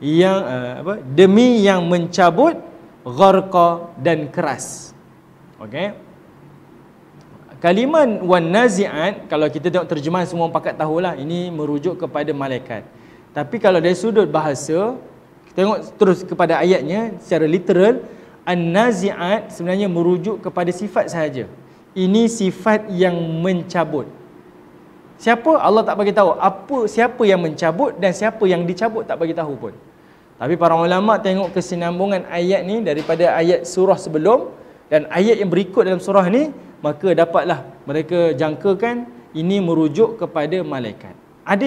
yang uh, apa? Demi yang mencabut gharqa dan keras. Okey. Kalimah wan naziat kalau kita tengok terjemahan semua pakat tahulah ini merujuk kepada malaikat. Tapi kalau dari sudut bahasa kita tengok terus kepada ayatnya secara literal an-naziat sebenarnya merujuk kepada sifat sahaja. Ini sifat yang mencabut. Siapa Allah tak bagi tahu apa siapa yang mencabut dan siapa yang dicabut tak bagi tahu pun. Tapi para ulama tengok kesinambungan ayat ni daripada ayat surah sebelum dan ayat yang berikut dalam surah ni maka dapatlah mereka jangkakan ini merujuk kepada malaikat